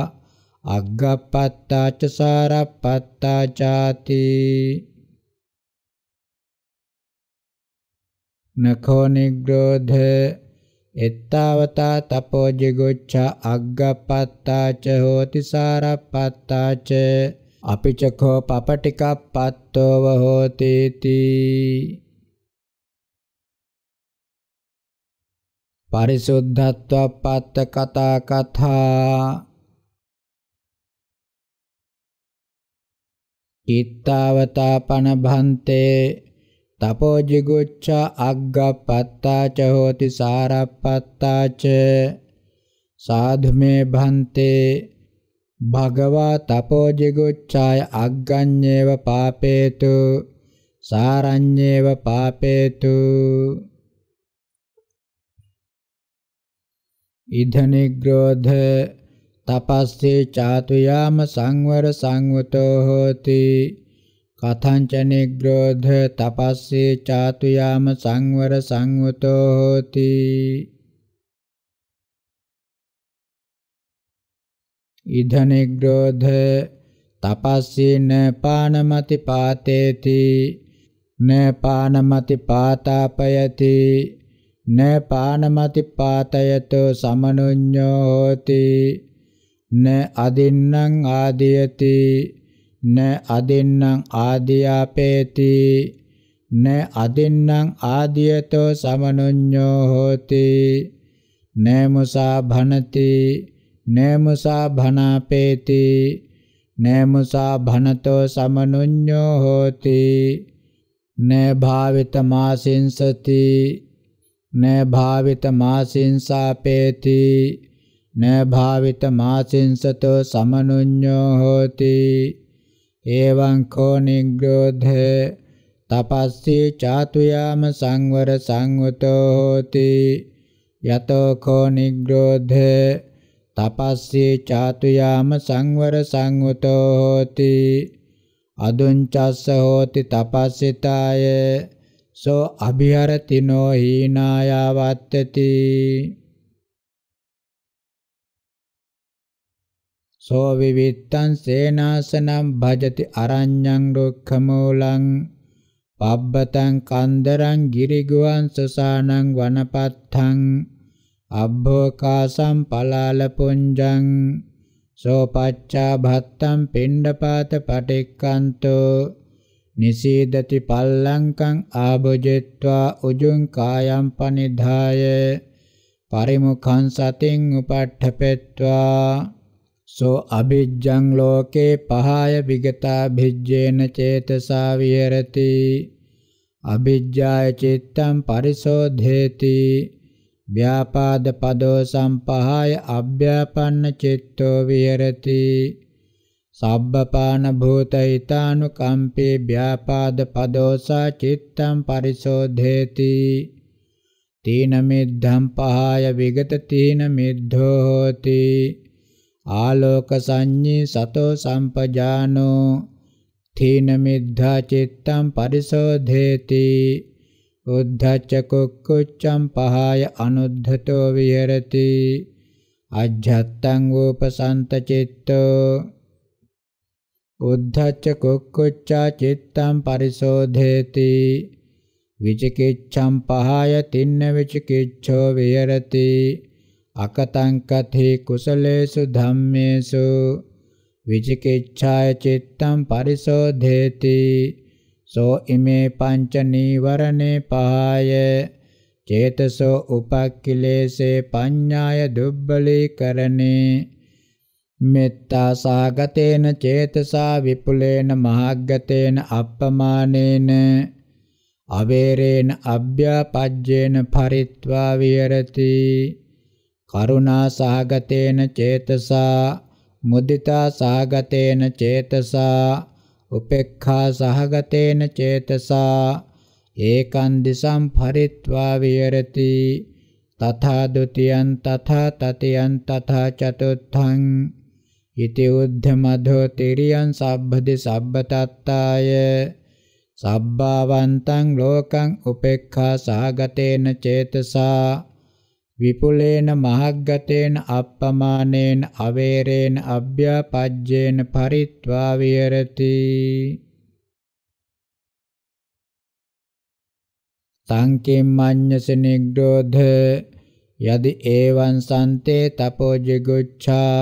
අග්ගපත්තා ච සාරපත්තා ചാති නඛෝ නිග්‍රෝධ එත්තාවතා තපෝ ජිගුච්ඡ අග්ගපත්තා ච හෝති සාරපත්තා ච අපිචකෝ පපටිකප්පත්තෝව හෝති තී පරිසුද්ධත්වපත්ත කතා කතා ඊත්තාවතා පන භන්තේ තපෝජිගුච්ඡා අග්ගපත්තා ච හෝති සාරප්පත්තා ච සාධු මේ භන්තේ භගවා තපෝජිගුච්ඡාය අග්ගඤ්ඤේව පාපේතු සාරඤ්ඤේව පාපේතු ඉධනිග්‍රෝධ තපස්සේ චාතුයාම සංවර සංවතෝ හෝති කතංචනේ ග්‍රෝධ තපස්සේ චාතු යාම සංවර සංවතෝ හෝති ඉධනේ ග්‍රෝධ තපස්සින පානමති පාතේති න පානමති පාතාපයති න පානමති පාතයතෝ සමනුඤ්ඤෝ හෝති න අදින්නම් ආදීයති න අදෙන්නං ආදියාපේති න අදෙන්නං ආදියතෝ සමනුඤ්ඤෝ හෝති න මුසා භනති න මුසා භනාපේති න මුසා භනතෝ සමනුඤ්ඤෝ හෝති න භාවිත මාසින්සති න භාවිත මාසින්සාපේති න භාවිත මාසින්සතෝ සමනුඤ්ඤෝ හෝති එවං කෝ නිග්‍රෝධ තපස්සි චාතුයාම සංවර සංවතෝ හෝති යතෝ කෝ නිග්‍රෝධ තපස්සි චාතුයාම සංවර සංවතෝ හෝති අදුංචස්ස හෝති තපස්සිතාය සෝ අභිහරතිනෝ හීනායාවත්තති සෝ විවිත්තං සේනාසනම් භජති අරඤ්ඤං රුක්ඛමූලං පබ්බතං කන්දරං ගිරිගුවන් සසානං වනපත්තං අබ්බෝකාසම් පලාල පුඤ්ජං සෝපච්චා භත්තම් පිණ්ඩපාත පටික්කන්තෝ නිසීදති පල්ලංකං ආභජෙත්වා උජුං කායම් පනිධාය පරිමුඛං සතින් උපට්ඨපෙත්වා සෝ අභිජ්ජං ලෝකේ පහය විගතා භිජ්ජේන චේතසා විහෙරති අභිජ්ජාය චිත්තං පරිසෝධේති ව්‍යාපාද පදෝ සම්පහාය අභ්‍යාපන්න චිත්තෝ විහෙරති සබ්බපාන භූතයිතානුකම්පේ ව්‍යාපාද පදෝසා චිත්තං පරිසෝධේති තීන මිද්ධම් පහය විගත තීන මිද්ධෝ හෝති ආලෝක සංඤේ සතෝ සම්පජානෝ තීන මිද්ධා චිත්තං පරිසෝධේති උද්ධච්ච කුක්කුච්චං පහය අනුද්ධතෝ විහෙරති අජ්ජත්තං ඕපසන්ත චිත්තෝ උද්ධච්ච කුක්කුච්චා චිත්තං පරිසෝධේති විචිකිච්ඡං පහය තින්න විචිකිච්ඡෝ විහෙරති අකතං කතේ කුසලේසු ධම්මේසු විචිකිච්ඡාය චිත්තං පරිසෝධේති සෝ ඉමේ පංච නීවරණේ පහය චේතසෝ උපක්ඛිලේසේ පඤ්ඤාය දුබ්බලීකරණේ මෙත්තා සාගතේන චේතසා විපුලේන මහග්ගතේන අප්පමානේන අවේරේන අභ්‍යාපජ්ජේන පරිත්වා විහෙරති කරුණා සහගතේන චේතසා මුදිතා සහගතේන චේතසා උපේක්ඛා සහගතේන චේතසා ඒකං දිසං පරිත්වා විහෙරති තථා ဒ ුතියං තථා තතියං තථා චතුත්ථං ඉති උද්ධමධෝ තිරියං සබ්බදි සබ්බතත්තාය සබ්බාවන්තං ලෝකං උපේක්ඛා සහගතේන චේතසා විපුලේන මහග්ගතේන අප්පමානේන අවේරේන අභ්‍යාපජ්ජේන පරිත්වා විහෙරති සංකේමඤ්ඤස නිග්‍රෝධ යදි ඒවං සන්තේ තපෝ ජිගුච්ඡා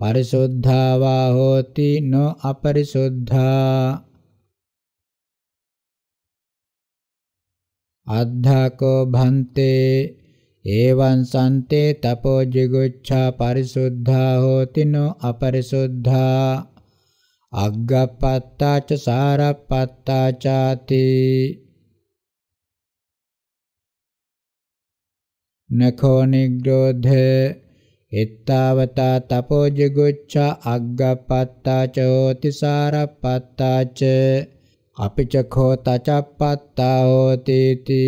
පරිසුද්ධා වා හෝති නො අපරිසුද්ධා අද්ධාකෝ භන්තේ ඒවං සන්තේ තපෝ ජිගුච්ඡා පරිසුද්ධා හෝතිනෝ අපරිසුද්ධා අග්ගපත්තා ච සාරප්පත්තා ചാති නඛෝ නිග්‍රෝධේ එත්තාවතා තපෝ ජිගුච්ඡ අග්ගපත්තා චෝති සාරප්පත්තා ච අපිචඛෝ තචප්පත්තා හෝතිති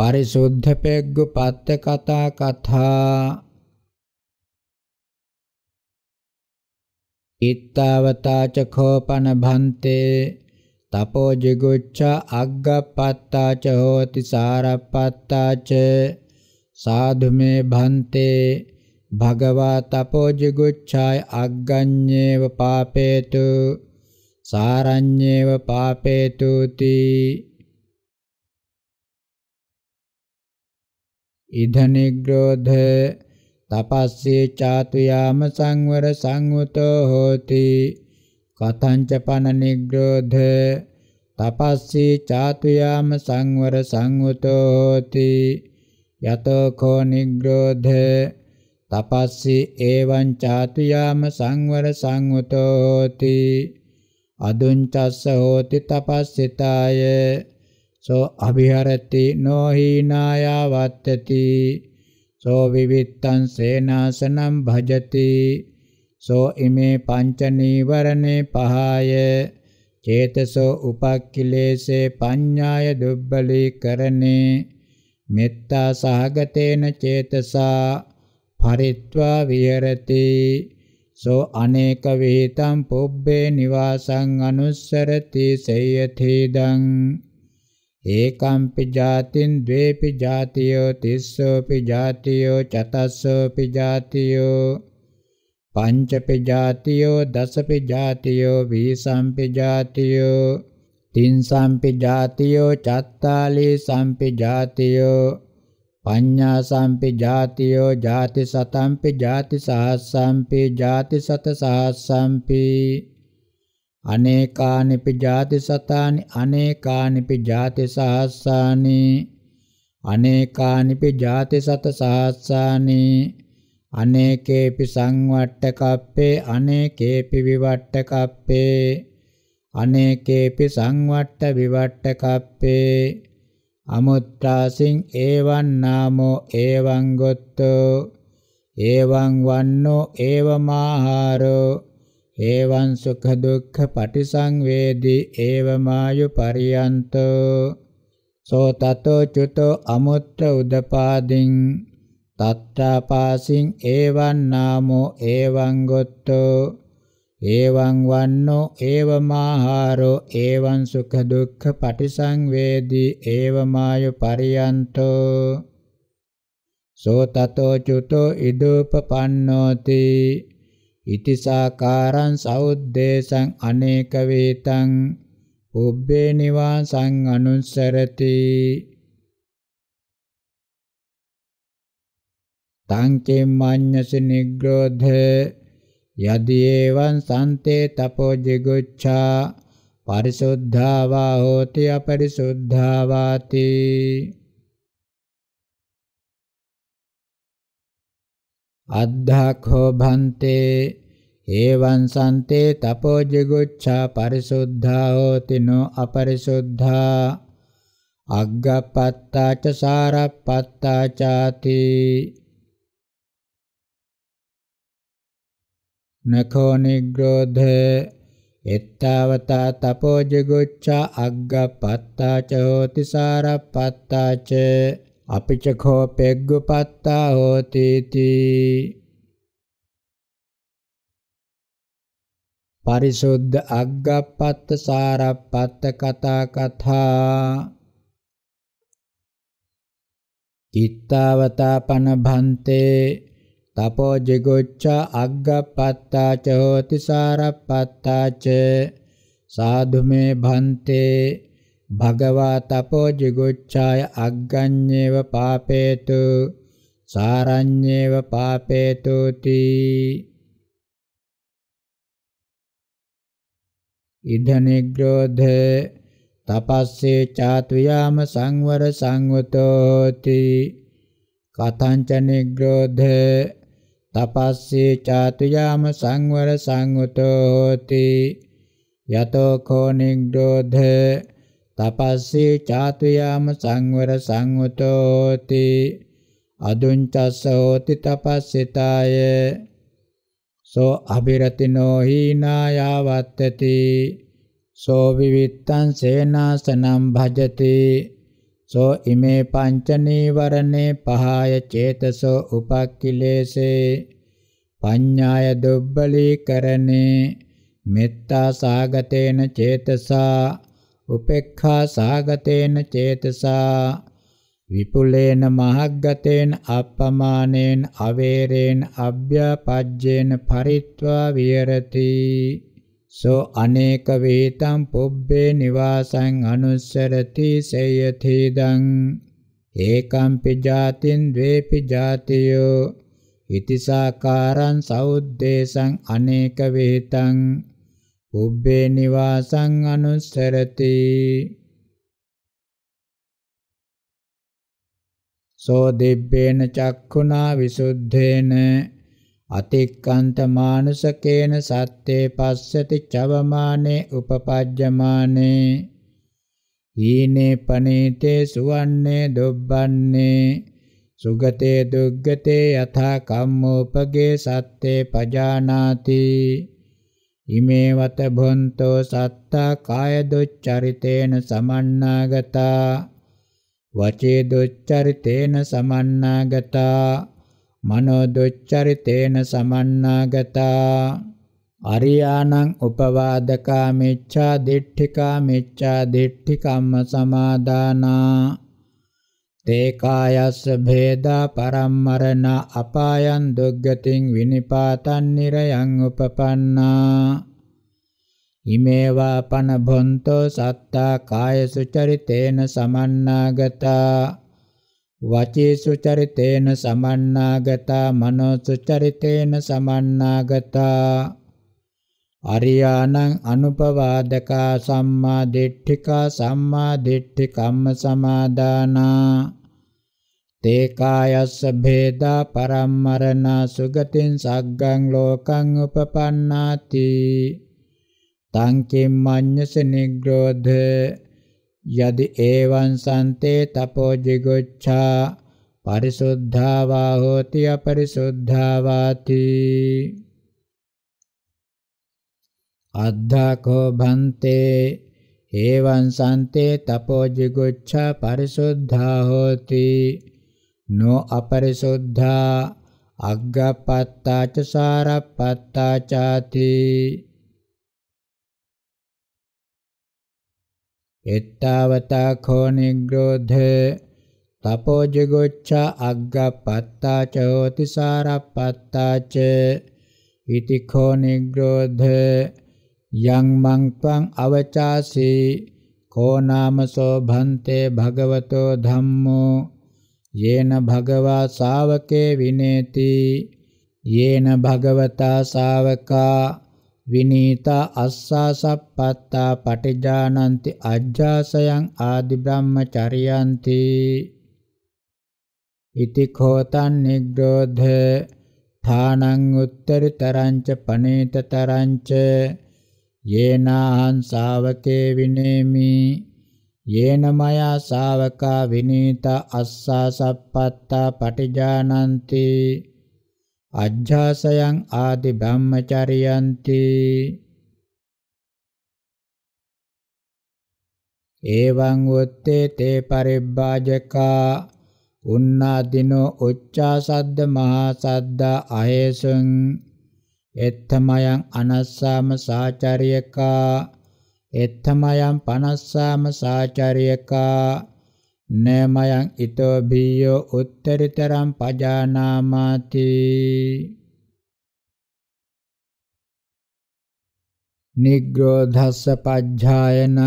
පරිසුද්ධ පෙග්ගු පත්ත කතා කතා ඉත්තවතා චඛෝපන භන්තේ තපෝ ජිගුච්ඡ අග්ගපත්තා ච හෝති සාරපත්තා ච සාධු මේ භන්තේ භගවා තපෝ ජිගුච්ඡාය අග්ගඤ්ඤේව පාපේතු සාරඤ්ඤේව පාපේතුති इधनिग्रोध तपस्वी चातुयाम संवर संयुतो होति कथञ्च निग्रोध तपस्ये चातुयाम संवर संयुतो होति यतो खो निग्रोध तपस्वी एवं चातुयाम संवर संयुतो होति अधुञ्चस्य होति तपस्सिताय සෝ අභිහරති නොහීනායා වත්තති සෝ විවිත්තං සේනාසනම් භජති සෝ ඉමේ පංච නීවරණේ පහය චේතසෝ උපක්ඛිලේසේ පඤ්ඤාය දුබ්බලීකරණේ මෙත්තා සහගතේන චේතසා පරිත්වා විහෙරති සෝ අනේක විහිතම් පුබ්බේ නිවාසං අනුස්සරති සේයතේදං ඒකම්පි ජාතින් ද්වේපි ජාතියෝ තිස්සෝපි ජාතියෝ චතස්සෝපි ජාතියෝ පංචපි ජාතියෝ දසපි ජාතියෝ වීසම්පි ජාතියෝ තින්සම්පි ජාතියෝ චත්තාලී සම්පි ජාතියෝ පඤ්ඤා සම්පි ජාතියෝ ජාති සතම්පි ජාති සහස්සම්පි ජාති සත සහස්සම්පි අනේකානිපි ජාති සතානි අනේකානිපි ජාති සහස්සානි අනේකානිපි ජාති සත සහස්සානි අනේකේපි සංවට්ට කප්පේ අනේකේපි විවට්ට කප්පේ අනේකේපි සංවට්ට විවට්ට කප්පේ අමුත්‍රාසින් ඒවං නාමෝ ඒවං ගොත්තෝ ඒවං වන්නෝ ඒවමාහාරෝ එවං සුඛ දුක්ඛ පටිසංවේදී ඒවමායු පරියන්තෝ සෝ තතෝ චුතෝ අමුත්‍ර උදපාදින් තත්තාපාසින් එවං නාමෝ එවං ගොත්තෝ එවං වන්නෝ එවමාහාරෝ එවං සුඛ දුක්ඛ පටිසංවේදී එවමායු පරියන්තෝ සෝ තතෝ චුතෝ ඉදූපපන්නෝති ඉති සාකාරං සෞද්දේශං අනේක වේතං පුබ්බේ නිවාසං අනුස්සරති තං චෙම්මඤ්ඤස නිග්‍රෝධ යදි එවං සන්තේ තපෝ ජිගුච්ඡා පරිසුද්ධා වා හෝති අපරිසුද්ධා වාති අද්ධාඛෝ භන්තේ ඒවං සන්තේ තපෝ ජිගුච්ඡා පරිසුද්ධා හෝති නො අපරිසුද්ධා අග්ගපත්තා ච සාරප්පත්තා ചാති නඛෝ නිග්‍රෝධ එත්තාවතා තපෝ ජිගුච්ඡා අග්ගපත්තා ච හෝති සාරප්පත්තා ච අපිචකෝ පෙග්ගුපත්තා හෝතිති පරිසුද්ධ අග්ගපත්ත සාරපත්ත කතා කතා කිත්තවතා පන භන්තේ තපෝ ජිගොච්ඡ අග්ගපත්තා ච හෝති සාරපත්තා ච සාධු මේ භන්තේ භගවා තපෝ ජිගුච්ඡාය අග්ගඤ්ඤේව පාපේතු සාරඤ්ඤේව පාපේතු තී ඉද නිග්‍රෝධ තපස්සේ චාත්වියාම සංවර සංවතෝති කතංච නිග්‍රෝධ තපස්සේ චාත්වියාම සංවර සංවතෝති යතෝ කෝ නිග්‍රෝධ තපස්සී චාතුයාම සංවර සංවතෝති අදුංචස්සෝති තපස්සිතාය සෝ අබිරතිනෝ හීනායාවත්තති සෝ විවිත්තං සේනාසනම් භජති සෝ ඉමේ පංච නීවරණේ පහය චේතසෝ උපක්ඛිලේසේ පඤ්ඤාය දුබ්බලීකරණේ මෙත්තා සාගතේන චේතසා උපේක්ඛා සාගතේන චේතසා විපුලේන මහග්ගතේන අප්පමානේන අවේරේන අභ්‍යාපජ්ජේන පරිත්වා විහෙරති සෝ අනේක වේතම් පොබ්බේ නිවාසං අනුස්සරති සේයතිදං ඒකම්පි ජාතින් ද්වේපි ජාතියෝ ඉතිසාකාරං සෞද්දේශං අනේක වේතං උබ්බේ නිවාසං අනුස්සරති සෝ දිබ්බේන චක්ඛුනා විසුද්ධේන අතික්කන්ත මානුසකේන සත්තේ පස්සති චවමානේ උපපජ්ජමානේ හීනේ පනේතේ සුවන්නේ දුබ්බන්නේ සුගතේ දුග්ගතේ යථා කම්මෝපගේ සත්තේ පජානාති ඉමේවත භොන්තෝ සත්තා කාය දුච්චරිතේන සමන්නාගතා වචේ දුච්චරිතේන සමන්නාගතා මනෝ දුච්චරිතේන සමන්නාගතා අරියාණං උපවාදකා මෙච්ඡා දිට්ඨිකා මෙච්ඡා දිට්ඨිකම්ම සමාදානා තේ කායස්ස භේදා පරම්මරණ අපායන් දුග්ගතින් විනිපාතන් නිරයන් උපපන්නා ඉමේවා පන භොන්තෝ සත්තා කාය සුචරිතේන සමන්නාගතා වචී සුචරිතේන සමන්නාගතා මනෝ සුචරිතේන සමන්නාගතා අරියානං අනුපවාදකා සම්මා දිට්ඨිකා සම්මා දිට්ඨි කම්ම සමාදානා තේ කායස්ස භේදා පරම්මරණ සුගතින් සග්ගං ලෝකං උපපන්නාති තං කිම්මඤ්ඤස නිග්‍රෝධ යදි ඒවං සන්තේ තපෝ jigocchā පරිසුද්ධා වා හෝති අපරිසුද්ධා වාති අද්ධාකෝ භන්තේ ඒවං සන්තේ තපෝ jiguccha පරිසුද්ධා හෝති නෝ අපරිසුද්ධා අග්ගපත්තා ච සාරපත්තා ചാති එත්තාවතා කෝ නිග්‍රෝධේ තපෝ jiguccha අග්ගපත්තා ච හෝති සාරපත්තා ච ඉති කෝ නිග්‍රෝධේ යං මං ත්වං අවචාසී කෝ නාමසෝ භන්තේ භගවතෝ ධම්මෝ යේන භගවා ශාවකේ විනේති යේන භගවතා ශාවකා විනීතා අස්සාසප්පත්තා පටිජානන්ති අජ්ජාසයන් ආදි බ්‍රහ්මචරියන්ති ඉති කෝතන් නිග්‍රෝධ ථානං උත්තරිතරංච පනේතතරංච යේනාහං ශාවකේ විනේමි යේන මයා ශාවකා විනීත අස්සා සප්පත්තා පටිජානಂತಿ අජ්ජාසයන් ආදි බ්‍රහ්මචරියන්ති එවං වොත්තේ තේ පරිබ්බාජකා උන්නාදිනෝ උච්චා සද්ද මහා සද්දා අහේසං එත්තමයන් අනස්සාම සාචරියකා එත්තමයන් පනස්සාම සාචරියකා නේමයන් ඊතෝ බියෝ උත්තරිතරම් පජානාමාති නිග්‍රෝධස්ස පජ්ජායනං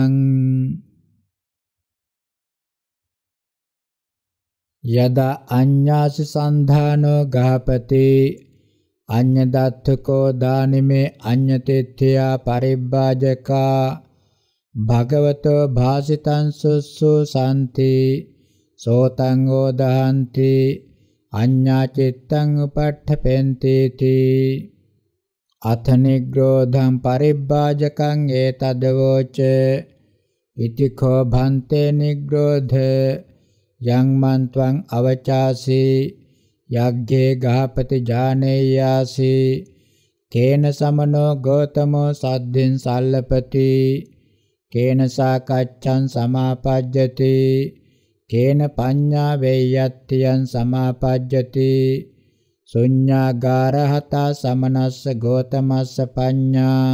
යදා අඤ්ඤාසි සන්ධානෝ ගහපති අඤ්ඤදත්තකෝ දානිමේ අඤ්ඤතෙත්ත්‍යා පරිබ්බාජකා භගවතෝ භාසිතං සුස්සු සාන්ති සෝතං ඕදහන්ති අඤ්ඤා චිත්තං උපට්ඨපෙන්ති තී අතනිග්‍රෝධං පරිබ්බාජකං ඒතදවෝච ඉති කෝ භන්තේ නිග්‍රෝධ යං මන්ත්වං අවචාසී යග්ගේ ගහපති ජානේයාසි කේන සමනෝ ගෞතමෝ සද්දින් සල්ලපති කේන සාකච්ඡං සමාපජ්ජති කේන පඤ්ඤා වේයත්‍යං සමාපජ්ජති ශුඤ්ඤාගාරහතා සමනස්ස ගෞතමස්ස පඤ්ඤා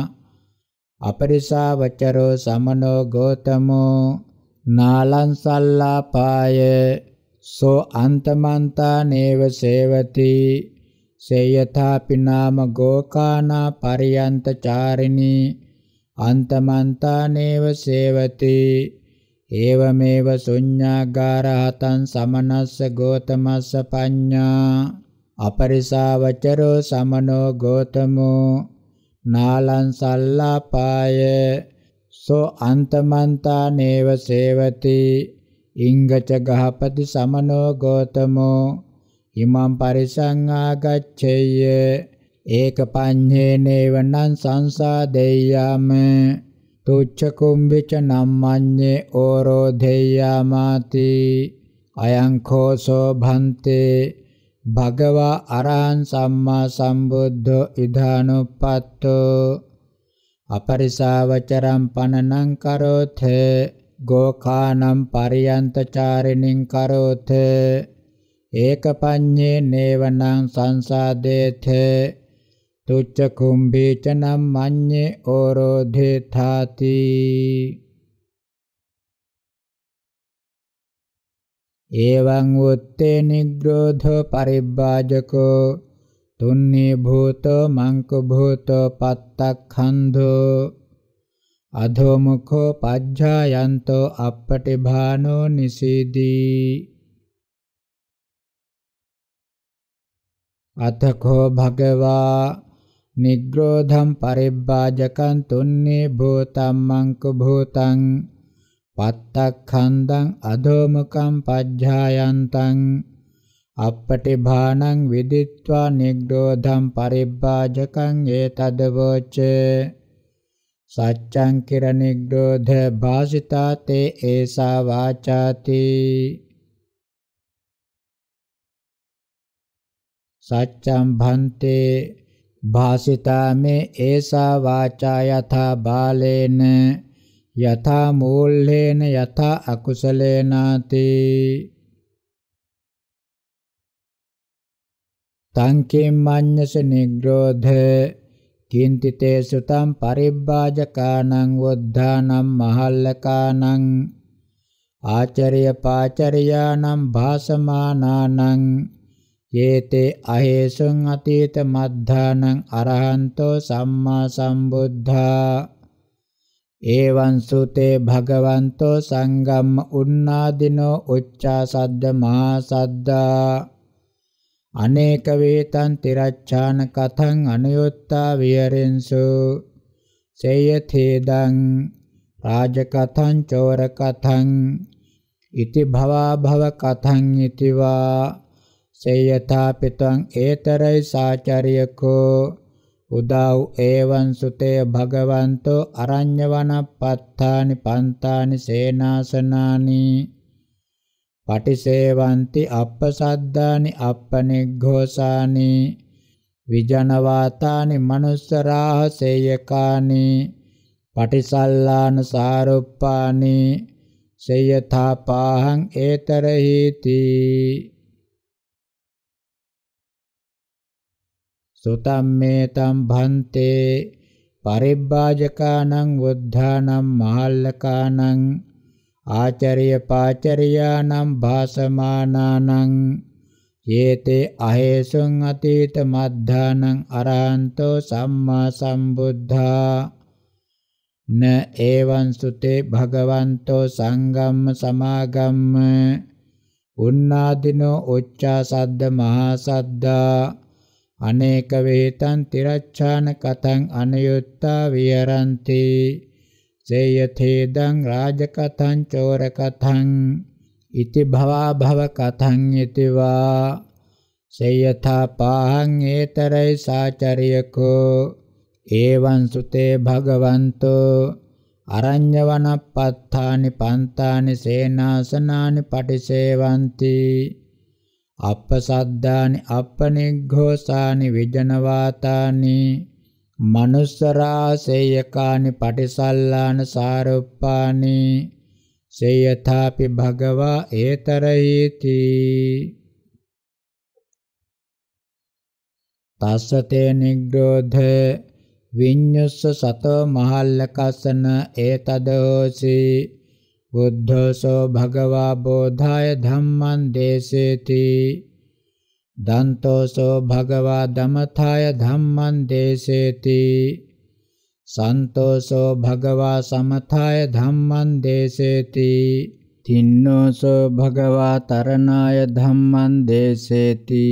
අපරිසා වචරෝ සමනෝ ගෞතමෝ නාලං සල්ලාපාය සෝ අන්තමන්තා නේව සේවති සේයථාපි නාම ගෝකානා පරියන්ත චාරිනී අන්තමන්තා නේව සේවති ඒවමේව ශුඤ්ඤාගාරහතං සමනස්ස ගෝතමස්ස පඤ්ඤා අපරිසාවචරෝ සමනෝ ගෝතමෝ නාලං සල්ලාපාය සෝ අන්තමන්තා නේව සේවති ඉංගච ගහපති සමනෝ ගෝතමෝ ඉමං පරිසංආගච්ඡේය ඒකපඤ්ඤේනේව නං සංසාදෙය්‍යාම තුච්ඡ කුම්භිච නම්මඤ්ඤේ ඕරෝධෙය්‍යාමාති අයං කෝසෝ භන්තේ භගවා අරහං සම්මා සම්බුද්ධෝ ඉදානුප්පත්තෝ අපරිසාවචරම් පනනං කරෝතේ ගෝකානම් පරියන්තචාරිනින් කරෝත ඒකපඤ්ඤේ නේවනං සංසාදේත තුච්ච කුම්භීචනම් මඤ්ඤේ ඕරෝධේ ථාති එවං උත්තේ නිග්‍රෝධෝ පරිබ්බාජකෝ තුන්නේ භූතෝ මංක භූතෝ පත්තක්ඛන්ධෝ අධෝ මුඛෝ පජ්ජායන්තෝ අපපටිභානෝ නිසීදී අතකෝ භගවා නිග්‍රෝධම් පරිබ්බාජකං තුන්නේ භූතම්මංක භූතං පත්තක්ඛන්දං අධෝමකම් පජ්ජායන්තං අපපටිභානං විදිත්වා නිග්‍රෝධම් පරිබ්බාජකං ඒතදවෝචේ සච්ඡං කිරණිග්ගෝධ භාසිතාතේ ඒසා වාචාති සච්ඡම් භන්තේ භාසිතාමේ ඒසා වාචා යථා බාලේන යථා මූල්ලේන යථා අකුසලේනාති තං කිම්මඤ්ඤස නිග්‍රෝධ කින්තිතේ සුතම් පරිබ්බාජකානං වොද්ධානම් මහල්ලකානං ආචර්ය පාචර්යානම් භාසමානානං යේතේ අහේසුං අතීත මද්ධානං අරහන්තෝ සම්මා සම්බුද්ධා ඒවං සුතේ භගවන්තෝ සංගම්ම උන්නාදිනෝ උච්චා සද්ද මහා සද්දා අනේක වේතං තිරච්ඡාන කතං අනුයොත්තා විහෙරෙන්සු සේයතේදං රාජ කතං චෝර කතං ඉති භවා භව කතං ඉතිවා සේයතා පිතං ඒතරයි සාචරියකෝ උදාව් ඒවං සුතේ භගවන්තෝ අරඤ්‍ය වනපත්තානි පන්තානි සේනාසනානි පටිසේවಂತಿ අප්පසද්දානි අප්පනිග්ඝෝසානි විජනවාතානි මනුස්සරාහසේයකානි පටිසල්ලාන සාරුප්පානි සේයථාපාහං ඒතරහීති සුතම්මේතම් භන්තේ පරිබ්බාජකානං වුද්ධානං මහල්ලකානං ආචාර්ය පාචරියානම් භාසමානානං යේතේ අහේසුං අතීත මද්ධානං අරහන්තෝ සම්මා සම්බුද්ධා න ඒවං සුතේ භගවන්තෝ සංගම්ම සමාගම්ම උන්නාදිනෝ උච්චා සද්ද මහා සද්දා අනේක වේතං තිරච්ඡාන කතං අනයුත්තා විහරಂತಿ සේයතේදං රාජකතං චෝරකතං ඉති භවා භව කතං ඉතිවා සේයථා පාහං ඒතරයි සාචරියකෝ ඒවං සුතේ භගවන්තෝ අරඤ්‍යවනප්පත්තානි පන්තානි සේනාසනානි පටිසේවಂತಿ අප්පසද්දානි අප්පනිග්ඝෝසානි විජනවාතානි manussara seyyakani patisallana saruppani seyyathapi bhagava etarahiti තස්සතේ නිග්‍රෝධ විඤ්ඤුස්ස සතෝ මහල්ලකසන ඒතදෝසි බුද්ධසෝ භගවා බෝධාය ධම්මං දේසේති දන්තෝසෝ භගවා ධමථාය ධම්මං දේසේති සන්තෝසෝ භගවා සමථාය ධම්මං දේසේති තින්නෝසෝ භගවා තරණාය ධම්මං දේසේති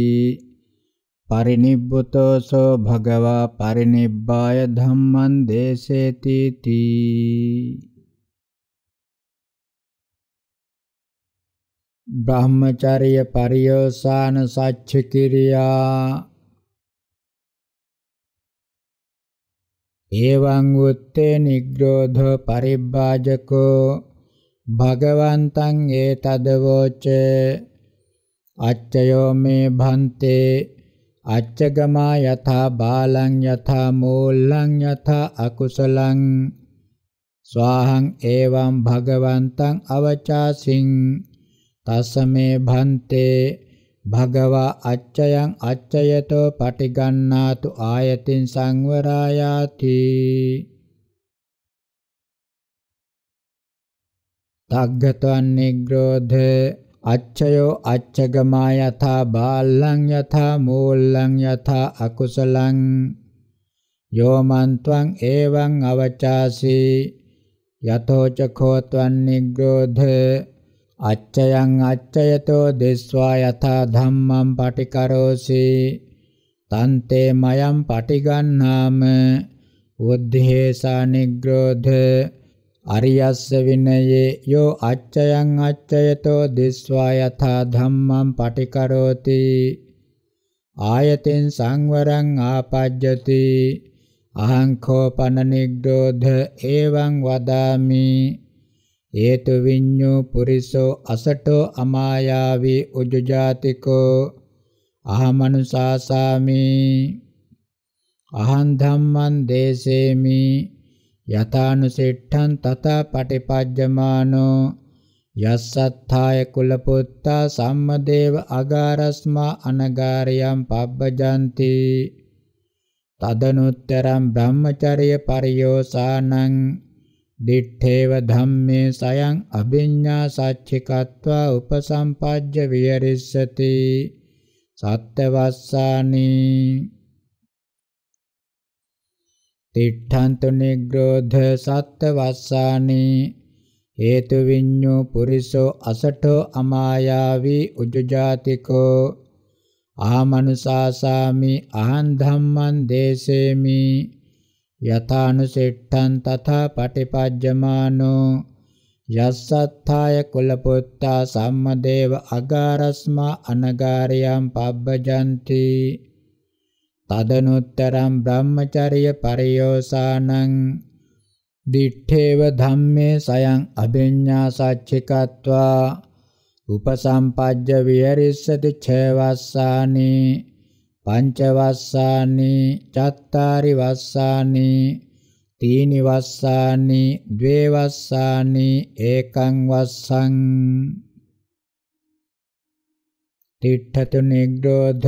පරිනිබ්බුතෝසෝ භගවා පරිනිබ්බාය ධම්මං දේසේති තී බ්‍රහ්මචර්ය පරියෝසాన සච්ච කිරියා එවං උත්තේ නිග්‍රෝධ පරිබ්බාජකෝ භගවන්තං ඒතදවෝච අච්චයෝ මේ භන්තේ අච්චගමා යථා බාලං යථා මූලං යථා අකුසලං ස්වාහං එවං භගවන්තං අවචාසින් තස්සමේ භන්තේ භගවා අච්චයන් අච්චයතෝ පටිගන්නාතු ආයතින් සංවරායාති තග්ගතං නිග්‍රෝධ අච්චයෝ අච්චගමා යථා බාල්ලං යථා මූල්ලං යථා අකුසලං යෝ මන්ත්වං එවං අවචාසි යතෝ ච කෝත්වං නිග්‍රෝධ අච්චයන් අච්චයතෝ දෙස්වා යථා ධම්මං පටිකරෝසි තන්තේ මයම් පටිගන්නාම උද්ධේසා නිග්‍රෝධ අරියස්ස විනයේ යෝ අච්චයන් අච්චයතෝ දිස්වා යථා ධම්මං පටිකරෝති ආයතෙන් සංවරං ආපජ්ජති අහං කෝපන නිග්‍රෝධ එවං වදාමි හේතු විඤ්ඤෝ පුරිසෝ අසටෝ අමායාවි උජ්ජාතිකෝ අහමනුසාසාමි අහං ධම්මං දේසේමි යතානුසෙට්ඨං තථා පටිපජ්ජමානෝ යස්සත්ථාය කුලපොත්තා සම්මදේව අගාරස්මා අනගාරියම් පබ්බජන්ති තදනුත්තරම් බ්‍රහ්මචර්ය පරියෝසානං දිත්තේව ධම්මේ සයං අභිඤ්ඤා සච්චිකत्वा උපසම්පජ්ජ විහෙරිස්සති සත්ත්වස්සානි තිට්ඨන්තු නිග්‍රෝධ සත්ත්වස්සානි හේතු විඤ්ඤෝ පුරිසෝ අසඨෝ අමායාවී උජ්ජාතිකෝ ආමනුසාසාමි අහං ධම්මං දේසේමි යථානුසෙට්ඨං තථා පටිපජ්ජමානෝ යස්සත්ථාය කුලපොත්තා සම්මදේව අගාරස්මා අනගාරියම් පබ්බජන්ති තදනුත්තරම් බ්‍රහ්මචර්ය පරියෝසානං දිඨේව ධම්මේ සයං අභිඤ්ඤා සච්චිකत्वा උපසම්පජ්ජ විහෙරිස්සති ඡේවස්සානේ පංච වස්සානි චත්තාරි වස්සානි තීනි වස්සානි ද්වේ වස්සානි ඒකං වස්සං තිට්ඨතු නිග්‍රෝධ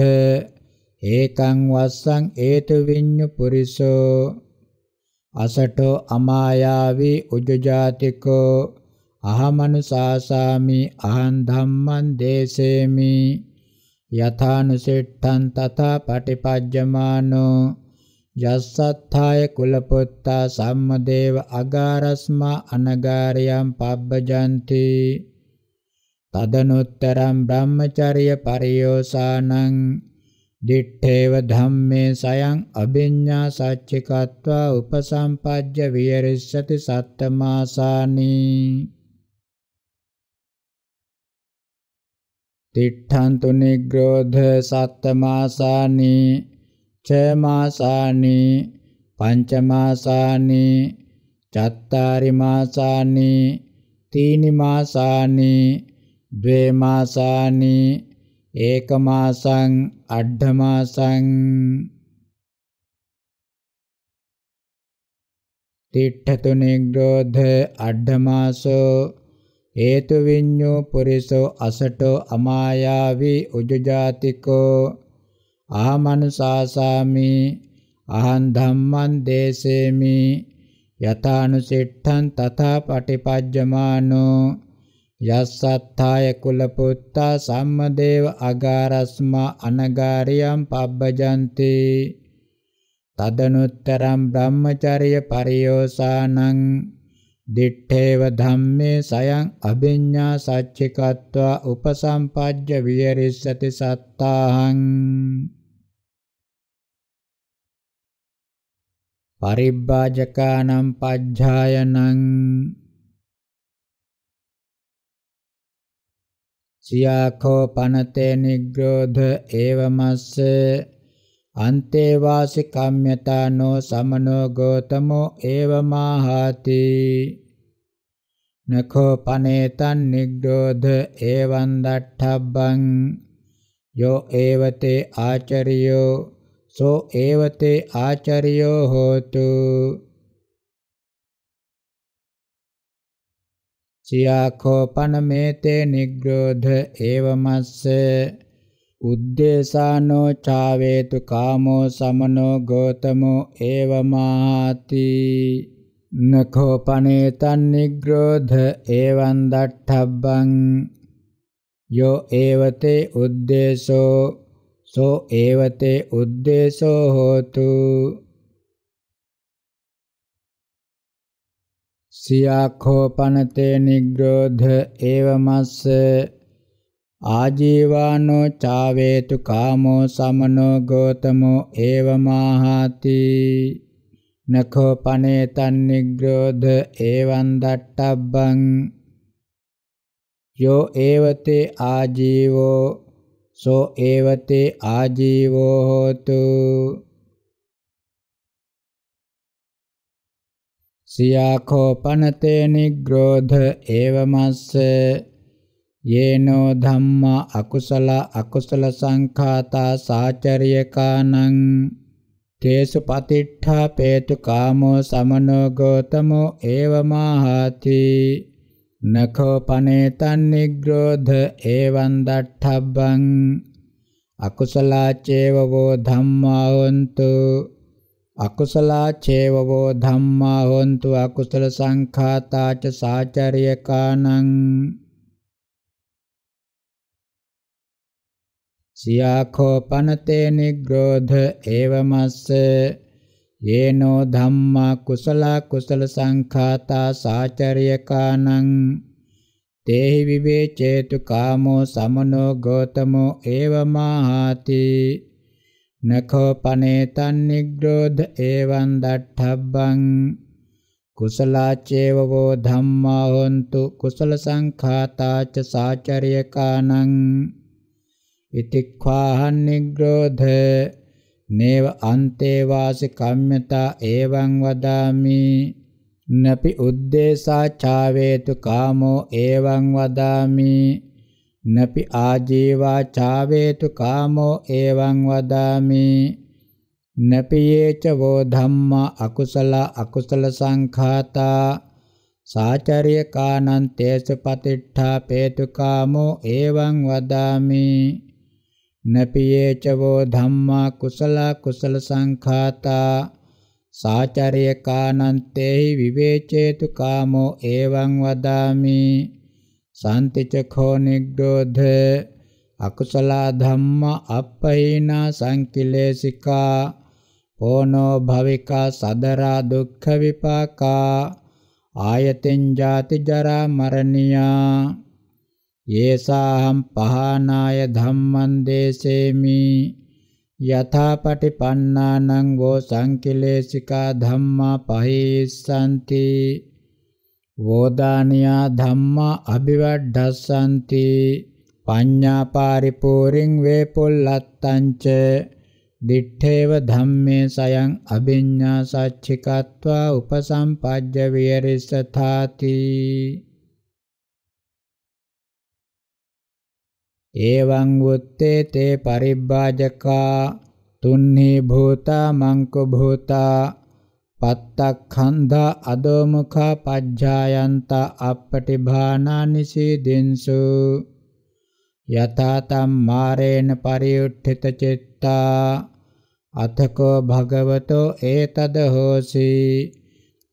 ඒකං වස්සං ඒතු විඤ්ඤු පුරිසෝ අසටෝ අමායාවි උජ්ජාතිකෝ අහමනුසාසාමි අහං ධම්මං දේසේමි යථානුසෙට්ඨං තථා පටිපජ්ජමානෝ යස්සත්ථාය කුලපොත්තා සම්මදේව අගාරස්මා අනගාරියම් පබ්බජන්ති තදනුත්තරම් බ්‍රහ්මචර්ය පරියෝසානං දිත්තේව ධම්මේ සයං අභිඤ්ඤා සච්චිකत्वा උපසම්පජ්ජ විහෙරිස්සති සත්තමාසානී තිට්ඨන්තු නිග්‍රෝධ සත්තමාසානි චමාසානි පංචමාසානි චත්තාරිමාසානි තීනිමාසානි ද්වේමාසානි ඒකමාසං අඩ්ඩමාසං තිට්ඨතු නිග්‍රෝධ අඩ්ඩමාසෝ හේතු විඤ්ඤෝ පුරිසෝ අසටෝ අමායාවි උජජාතිකෝ ආමනුසාසාමි අහං ධම්මං දේසේමි යතානුසෙට්ඨං තථා පටිපජ්ජමානෝ යස්සත්තාය කුලපුත්තා සම්මදේව අගාරස්මා අනගාරියම් පබ්බජන්ති තදනුත්තරම් බ්‍රහ්මචර්ය පරියෝසානං දිත්තේව ධම්මේ සයං අභිඤ්ඤා සච්චිකත්වා උපසම්පජ්ජ විහෙරිස්සති සත්තාහං පරිබ්බාජකානම් පජ්ජායනං සියාඛෝ පනතේ නිග්‍රෝධ ඒවමස්සේ අන්තේවාසි කම්යතානෝ සමනෝ ගෝතමෝ ඒවමාහාති නඛෝ පනේතං නිග්‍රෝධ ඒවං දට්ඨබ්බං යෝ ඒවතේ ආචරියෝ සෝ ඒවතේ ආචරියෝ හෝතු සියාඛෝ පනමේතේ නිග්‍රෝධ ඒවමස්ස උද්දේශානෝ චාවේතු කාමෝ සමනෝ ගෝතමෝ ඒවමාති නඛෝපනේතං නිග්‍රෝධ එවං දට්ඨබ්බං යෝ ඒවතේ උද්දේශෝ සෝ ඒවතේ උද්දේශෝ හෝතු සියාඛෝපනතේ නිග්‍රෝධ එවමස්ස ආජීවානෝ චාවේතු කාමෝ සමනෝ ගෝතමෝ ඒවමාහාති නඛෝ පනේතන් නිග්‍රෝධ ඒවං දට්ටබ්බං යෝ ඒවතේ ආජීවෝ සෝ ඒවතේ ආජීවෝ හෝතු සියාඛෝ පනතේ නිග්‍රෝධ ඒවමස්ස යේනෝ ධම්මා අකුසල අකුසල සංඛාතා සාචරියකානං තේසු පතිට්ඨා පේතු කාමෝ සමනෝ ගෝතමෝ ඒවමාහාති නඛෝ පනේතං නිග්‍රෝධ ඒවං දට්ඨබ්බං අකුසලාචේව වෝ ධම්මා හොන්තු අකුසලාචේව වෝ ධම්මා හොන්තු අකුසල සංඛාතාච සාචරියකානං සියාඛෝ පනතේ නිග්‍රෝධ ඒවමස්ස යේනෝ ධම්මා කුසල කුසල සංඛාතා සාචර්යකානං තේහි විවේචේතු කාමෝ සමනෝ ගෝතමෝ ඒවමාහාති නඛෝ පනේතන් නිග්‍රෝධ ඒවං දට්ඨබ්බං කුසලාචේවෝ ධම්මා හොන්තු කුසල සංඛාතාච සාචර්යකානං ඉතික්ඛාහං නිග්‍රෝධ නේව අන්තේ වාසි කම්මතා එවං වදාමි නපි උද්දේශා චාවේතු කාමෝ එවං වදාමි නපි ආජීවා චාවේතු කාමෝ එවං වදාමි නපි යේච වෝ ධම්මා අකුසල අකුසල සංඛාතා සාචර්යකානං තේසපතිට්ඨා පේතු කාමෝ එවං වදාමි නපියේච වෝ ධම්මා කුසල කුසල සංඛාතා සාචරේ කානන්තේහි විවේචේතු කාමෝ එවං වදාමි සාන්තිච කෝ නිග්ගෝධ අකුසල ධම්ම අපහිනා සංකිලේසිකා ඕනෝ භවිකා සදරා දුක්ඛ විපාකා ආයතෙන් ජාති ජරා මරණියා යේසාහම් පහනාය ධම්මං දේසේමි යථාපටිපන්නානං වෝ සංකිලේසිකා ධම්මා පහීස්සanti වෝදානියා ධම්මා අභිවඩ්ඩස්සanti පඤ්ඤා පරිපූර්ණං වේපොල්ලත්තංච දිත්තේව ධම්මේ සයං අභිඤ්ඤා සච්චිකत्वा උපසම්පජ්ජ විහෙරිස්සථාති එවං උත්තේ තේ පරිබ්බාජකා තුන්හි භූතා මංක භූතා පත්තක්ඛන්ධා අදෝමුඛා පජ්ජායන්ත අපපටිභානානි සීදෙන්සු යතා තම්මාරේන පරියුට්ඨිත චිත්තා අතකෝ භගවතෝ ඒතද හෝසි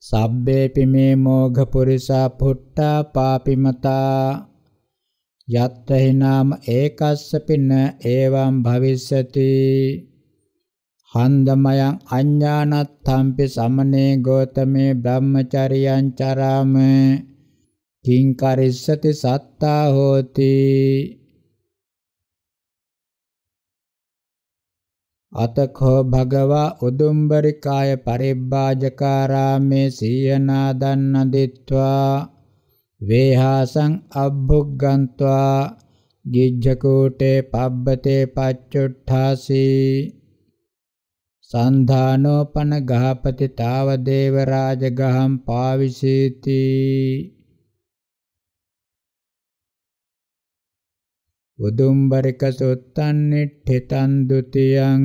සබ්බේපි මේ මෝඝ පුරිසා පුට්ටා පාපිමතා යත්ත හිනාම ඒකස්සපින එවං භවිස්සති හන්දමයන් අඤ්ඤානත්තම්පි සමනේ ගෝතමේ බ්‍රහ්මචරියං චරාම කිං කරිස්සති සත්තා හෝති අතඛෝ භගවා උදුම්බරිකාය පරිබ්බාජකාරාමේ සීයනා දන්න දිත්වා වේහාසං අබ්බුග්ගන්त्वा ගිජ්ජකූටේ පබ්බතේ පච්චුට්ඨාසී සන්ධානෝපන ගහපති තාව දේව රාජගහම් පාවිසීති උදුම්බරික සුත්තන්නිට්ඨිතං ဒ ුතියං